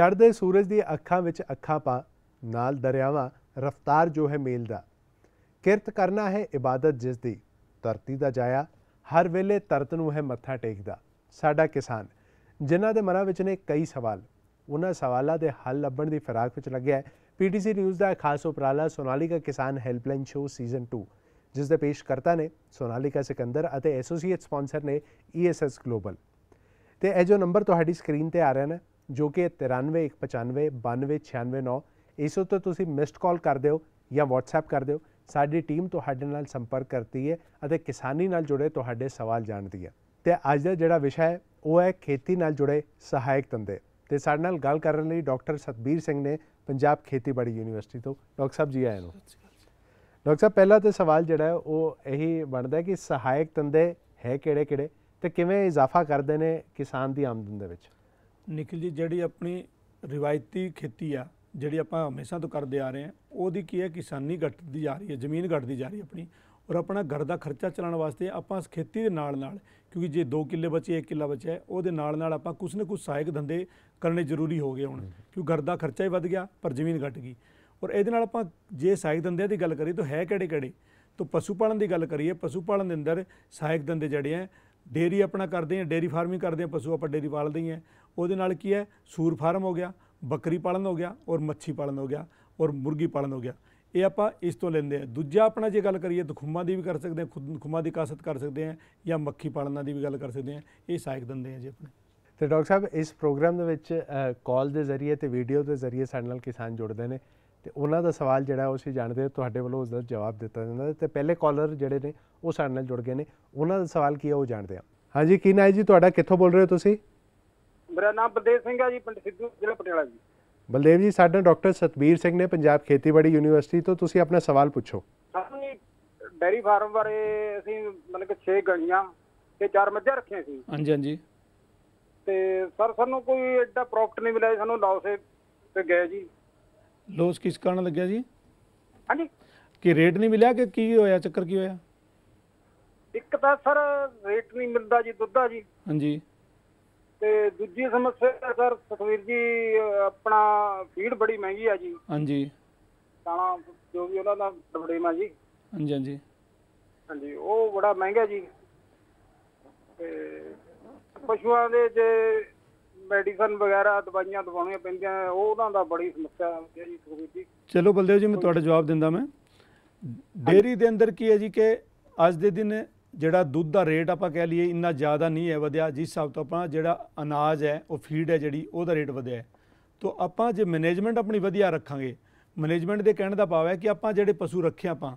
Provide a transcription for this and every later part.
ਚੜ੍ਹਦੇ ਸੂਰਜ ਦੀ ਅੱਖਾਂ ਵਿੱਚ ਅੱਖਾਂ ਪਾ ਨਾਲ ਦਰਿਆਵਾਂ ਰਫਤਾਰ ਜੋ ਹੈ ਮੇਲ ਦਾ ਕਿਰਤ ਕਰਨਾ ਹੈ ਇਬਾਦਤ ਜਿਸ ਦੀ ਧਰਤੀ ਦਾ ਜਾਇਆ ਹਰ ਵੇਲੇ ਤਰਤ ਨੂੰ ਹੈ ਮੱਥਾ ਟੇਕਦਾ ਸਾਡਾ ਕਿਸਾਨ ਜਿਨ੍ਹਾਂ ਦੇ ਮਨਾਂ ਵਿੱਚ ਨੇ ਕਈ ਸਵਾਲ ਉਹਨਾਂ ਸਵਾਲਾਂ ਦੇ ਹੱਲ ਲੱਭਣ ਦੀ ਫਰਾਕ ਵਿੱਚ ਲੱਗਿਆ ਹੈ ਪੀਟੀਸੀ ਨਿਊਜ਼ ਦਾ ਖਾਸ ਉਪਰਾਲਾ ਸੋਨਾਲੀ ਦਾ ਕਿਸਾਨ ਹੈਲਪਲਾਈਨ ਸ਼ੋ ਸੀਜ਼ਨ 2 ਜਿਸ ਦੇ ਪੇਸ਼ਕਰਤਾ ਨੇ ਸੋਨਾਲੀ ਦਾ ਸਿਕੰਦਰ ਅਤੇ ਐਸੋਸੀਏਟ ਸਪਾਂਸਰ ਨੇ ਈਐਸਐਸ ਗਲੋਬਲ ਤੇ ਇਹ ਜੋ ਨੰਬਰ ਤੁਹਾਡੀ ਸਕਰੀਨ ਤੇ ਆ ਰਿਹਾ ਨਾ ਜੋ ਕਿ 9319599269 ਇਸ ਉੱਤੇ ਤੁਸੀਂ ਮਿਸਡ ਕਾਲ ਕਰ ਦਿਓ ਜਾਂ WhatsApp ਕਰ ਦਿਓ ਸਾਡੀ ਟੀਮ ਤੁਹਾਡੇ ਨਾਲ ਸੰਪਰਕ ਕਰਦੀ ਹੈ ਅਤੇ ਕਿਸਾਨੀ ਨਾਲ ਜੁੜੇ ਤੁਹਾਡੇ ਸਵਾਲ ਜਾਣਦੀ ਹੈ ਤੇ ਅੱਜ ਦਾ ਜਿਹੜਾ ਵਿਸ਼ਾ ਹੈ ਉਹ ਹੈ ਖੇਤੀ ਨਾਲ ਜੁੜੇ ਸਹਾਇਕ ਧੰਦੇ ਤੇ ਸਾਡੇ ਨਾਲ ਗੱਲ ਕਰਨ ਲਈ ਡਾਕਟਰ ਸਤਬੀਰ ਸਿੰਘ ਨੇ ਪੰਜਾਬ ਖੇਤੀਬਾੜੀ ਯੂਨੀਵਰਸਿਟੀ ਤੋਂ ਡਾਕਟਰ ਸਾਹਿਬ ਜੀ ਆਏ ਨੇ ਡਾਕਟਰ ਸਾਹਿਬ ਪਹਿਲਾ ਤੇ ਸਵਾਲ ਜਿਹੜਾ ਉਹ ਇਹੀ ਬਣਦਾ ਕਿ ਸਹਾਇਕ ਧੰਦੇ ਹੈ ਕਿਹੜੇ ਕਿਹੜੇ ਤੇ ਕਿਵੇਂ ਇਜ਼ਾਫਾ ਕਰਦੇ ਨੇ ਕਿਸਾਨ ਦੀ ਆਮਦਨ ਦੇ ਵਿੱਚ ਨਿਕਲ ਜੀ ਜਿਹੜੀ ਆਪਣੀ ਰਿਵਾਇਤੀ ਖੇਤੀ ਆ ਜਿਹੜੀ ਆਪਾਂ ਹਮੇਸ਼ਾ ਤੋਂ ਕਰਦੇ ਆ ਰਹੇ ਆ ਉਹਦੀ ਕੀ ਹੈ ਕਿਸਾਨੀ ਘਟਦੀ ਜਾ ਰਹੀ ਹੈ ਜ਼ਮੀਨ ਘਟਦੀ ਜਾ ਰਹੀ ਆਪਣੀ ਔਰ ਆਪਣਾ ਘਰ ਦਾ ਖਰਚਾ ਚਲਾਉਣ ਵਾਸਤੇ ਆਪਾਂ ਖੇਤੀ ਦੇ ਨਾਲ ਨਾਲ ਕਿਉਂਕਿ ਜੇ 2 ਕਿੱਲੇ ਬਚੇ 1 ਕਿੱਲਾ ਬਚਿਆ ਉਹਦੇ ਨਾਲ ਨਾਲ ਆਪਾਂ ਕੁਝ ਨਾ ਕੁਝ ਸਹਾਇਕ ਧੰਦੇ ਕਰਨੇ ਜ਼ਰੂਰੀ ਹੋ ਗਏ ਹੁਣ ਕਿਉਂਕਿ ਘਰ ਦਾ ਖਰਚਾ ਹੀ ਵੱਧ ਗਿਆ ਪਰ ਜ਼ਮੀਨ ਘਟ ਗਈ ਔਰ ਇਹਦੇ ਨਾਲ ਆਪਾਂ ਜੇ ਸਹਾਇਕ ਧੰਦਿਆਂ ਦੀ ਗੱਲ ਕਰੀਏ ਤਾਂ ਹੈ ਕਿਹੜੇ ਕਿਹੜੇ ਤਾਂ ਪਸ਼ੂ ਪਾਲਣ ਦੀ ਗੱਲ ਕਰੀਏ ਪਸ਼ੂ ਪਾਲਣ ਦੇ ਅੰਦਰ ਸਹਾਇਕ ਧੰਦੇ ਜਿਹੜੇ ਆ ਡੇਰੀ ਆਪਣਾ ਕਰਦੇ ਆ ਡੇਰੀ ਫਾਰਮਿੰਗ ਕਰਦੇ ਆ ਪਸ਼ੂ ਆਪਾਂ ਡੇਰੀ ਪਾਲਦੇ ਆ ਉਹਦੇ ਨਾਲ ਕੀ ਹੈ ਸੂਰ ਫਾਰਮ ਹੋ ਗਿਆ ਬੱਕਰੀ ਪਾਲਣ ਹੋ ਗਿਆ ਔਰ ਮੱਛੀ ਪਾਲਣ ਹੋ ਗਿਆ ਔਰ ਮੁਰਗੀ ਪਾਲਣ ਹੋ ਗਿਆ ਇਹ ਆਪਾਂ ਇਸ ਤੋਂ ਲੈਂਦੇ ਆ ਦੂਜਾ ਆਪਣਾ ਜੇ ਗੱਲ ਕਰੀਏ ਤਾਂ ਖੁੰਮਾ ਦੀ ਵੀ ਕਰ ਸਕਦੇ ਆ ਖੁੰਮਾ ਦੀ ਕਾਸਤ ਕਰ ਸਕਦੇ ਆ ਜਾਂ ਮੱਖੀ ਪਾਲਣਾ ਦੀ ਵੀ ਗੱਲ ਕਰ ਸਕਦੇ ਆ ਇਹ ਸਹਾਇਕ ਦੰਦੇ ਆ ਜੀ ਆਪਣੇ ਤੇ ਡਾਕਟਰ ਸਾਹਿਬ ਇਸ ਪ੍ਰੋਗਰਾਮ ਦੇ ਵਿੱਚ ਕਾਲ ਦੇ ਜ਼ਰੀਏ ਤੇ ਵੀਡੀਓ ਦੇ ਜ਼ਰੀਏ ਸਾਡੇ ਨਾਲ ਕਿਸਾਨ ਜੁੜਦੇ ਨੇ ਤੇ ਉਹਨਾਂ ਦਾ ਸਵਾਲ ਜਿਹੜਾ ਉਹ ਸੀ ਜਾਣਦੇ ਤੁਹਾਡੇ ਵੱਲੋਂ ਉਸ ਦਾ ਜਵਾਬ ਦਿੱਤਾ ਜਾਂਦਾ ਤੇ ਪਹਿਲੇ ਕਾਲਰ ਜਿਹੜੇ ਨੇ ਉਹ ਸਾਡੇ ਨਾਲ ਜੁੜ ਗਏ ਨੇ ਉਹਨਾਂ ਦਾ ਸਵਾਲ ਕੀ ਹੈ ਉਹ ਜਾਣਦੇ ਆ ਹਾਂਜੀ ਕੀ ਨਾਮ ਹੈ ਜੀ ਤੁਹਾਡਾ ਕਿੱਥੋਂ ਬੋਲ ਰਹੇ ਹੋ ਤੁਸੀਂ ਮੇਰਾ ਨਾਮ ਬਲਦੇਵ ਸਿੰਘ ਹੈ ਜੀ ਪਿੰਡ ਸਿੱਧੂ ਜ਼ਿਲ੍ਹਾ ਪਟਿਆਲਾ ਜੀ ਬਲਦੇਵ ਜੀ ਸਾਡੇ ਡਾਕਟਰ ਸਤਬੀਰ ਸਿੰਘ ਨੇ ਪੰਜਾਬ ਖੇਤੀਬਾੜੀ ਯੂਨੀਵਰਸਿਟੀ ਤੋਂ ਤੁਸੀਂ ਆਪਣਾ ਸਵਾਲ ਪੁੱਛੋ ਸਾਨੂੰ ਡੈਰੀ ਫਾਰਮ ਬਾਰੇ ਅਸੀਂ ਮਤਲਬ ਕਿ 6 ਗਣੀਆਂ ਤੇ 4 ਮੱਝਾਂ ਰੱਖੀਆਂ ਸੀ ਹਾਂਜੀ ਹਾਂਜੀ ਤੇ ਸਰ ਸਾਨੂੰ ਕੋਈ ਐਡਾ ਪ੍ਰੋਫਿਟ ਨਹੀਂ ਮਿਲਿਆ ਸਾਨੂੰ ਲਾਸੇ ਤੇ ਗਏ ਜੀ ਲੋਸ ਕਿਸ ਕਾਰਨ ਲੱਗਿਆ ਜੀ ਹਾਂਜੀ ਕਿ ਰੇਟ ਨਹੀਂ ਮਿਲਿਆ ਕਿ ਕੀ ਹੋਇਆ ਚੱਕਰ ਕੀ ਹੋਇਆ ਇੱਕ ਤਾਂ ਸਰ ਰੇਟ ਨਹੀਂ ਮਿਲਦਾ ਜੀ ਦੁੱਧਾ ਜੀ ਹਾਂਜੀ ਤੇ ਦੂਜੀ ਸਮੱਸਿਆ ਸਰ ਸਤਵੀਰ ਜੀ ਆਪਣਾ ਫੀਡ ਬੜੀ ਮਹਿੰਗੀ ਆ ਜੀ ਹਾਂਜੀ ਦਾਣਾ ਜੋ ਵੀ ਉਹਨਾਂ ਦਾ ਬੜੇ ਮਾ ਜੀ ਹਾਂਜੀ ਹਾਂਜੀ ਹਾਂਜੀ ਉਹ ਬੜਾ ਮਹਿੰਗਾ ਜੀ ਤੇ ਪਸ਼ੂਆਂ ਦੇ ਜੇ ਮੈਡੀਸਨ ਵਗੈਰਾ ਦਵਾਈਆਂ ਦਵਾਉਣੀਆਂ ਪੈਂਦੀਆਂ ਉਹਨਾਂ ਦਾ ਬੜੀ ਸਮੱਸਿਆ ਆ ਜੀ ਸੁਖਵੀਰ ਜੀ ਚਲੋ ਬਲਦੇਵ ਜੀ ਮੈਂ ਤੁਹਾਡਾ ਜਵਾਬ ਦਿੰਦਾ ਮੈਂ ਡੇਰੀ ਦੇ ਅੰਦਰ ਕੀ ਹੈ ਜੀ ਕਿ ਅੱਜ ਦੇ ਦਿਨ ਜਿਹੜਾ ਦੁੱਧ ਦਾ ਰੇਟ ਆਪਾਂ ਕਹਿ ਲਈਏ ਇੰਨਾ ਜ਼ਿਆਦਾ ਨਹੀਂ ਹੈ ਵਧਿਆ ਜਿਸ ਹਿਸਾਬ ਤੋਂ ਆਪਾਂ ਜਿਹੜਾ ਅਨਾਜ ਹੈ ਉਹ ਫੀਡ ਹੈ ਜਿਹੜੀ ਉਹਦਾ ਰੇਟ ਵਧਿਆ ਹੈ ਤੋਂ ਆਪਾਂ ਜੇ ਮੈਨੇਜਮੈਂਟ ਆਪਣੀ ਵਧੀਆ ਰੱਖਾਂਗੇ ਮੈਨੇਜਮੈਂਟ ਦੇ ਕਹਿਣ ਦਾ ਭਾਵ ਹੈ ਕਿ ਆਪਾਂ ਜਿਹੜੇ ਪਸ਼ੂ ਰੱਖੇ ਆਪਾਂ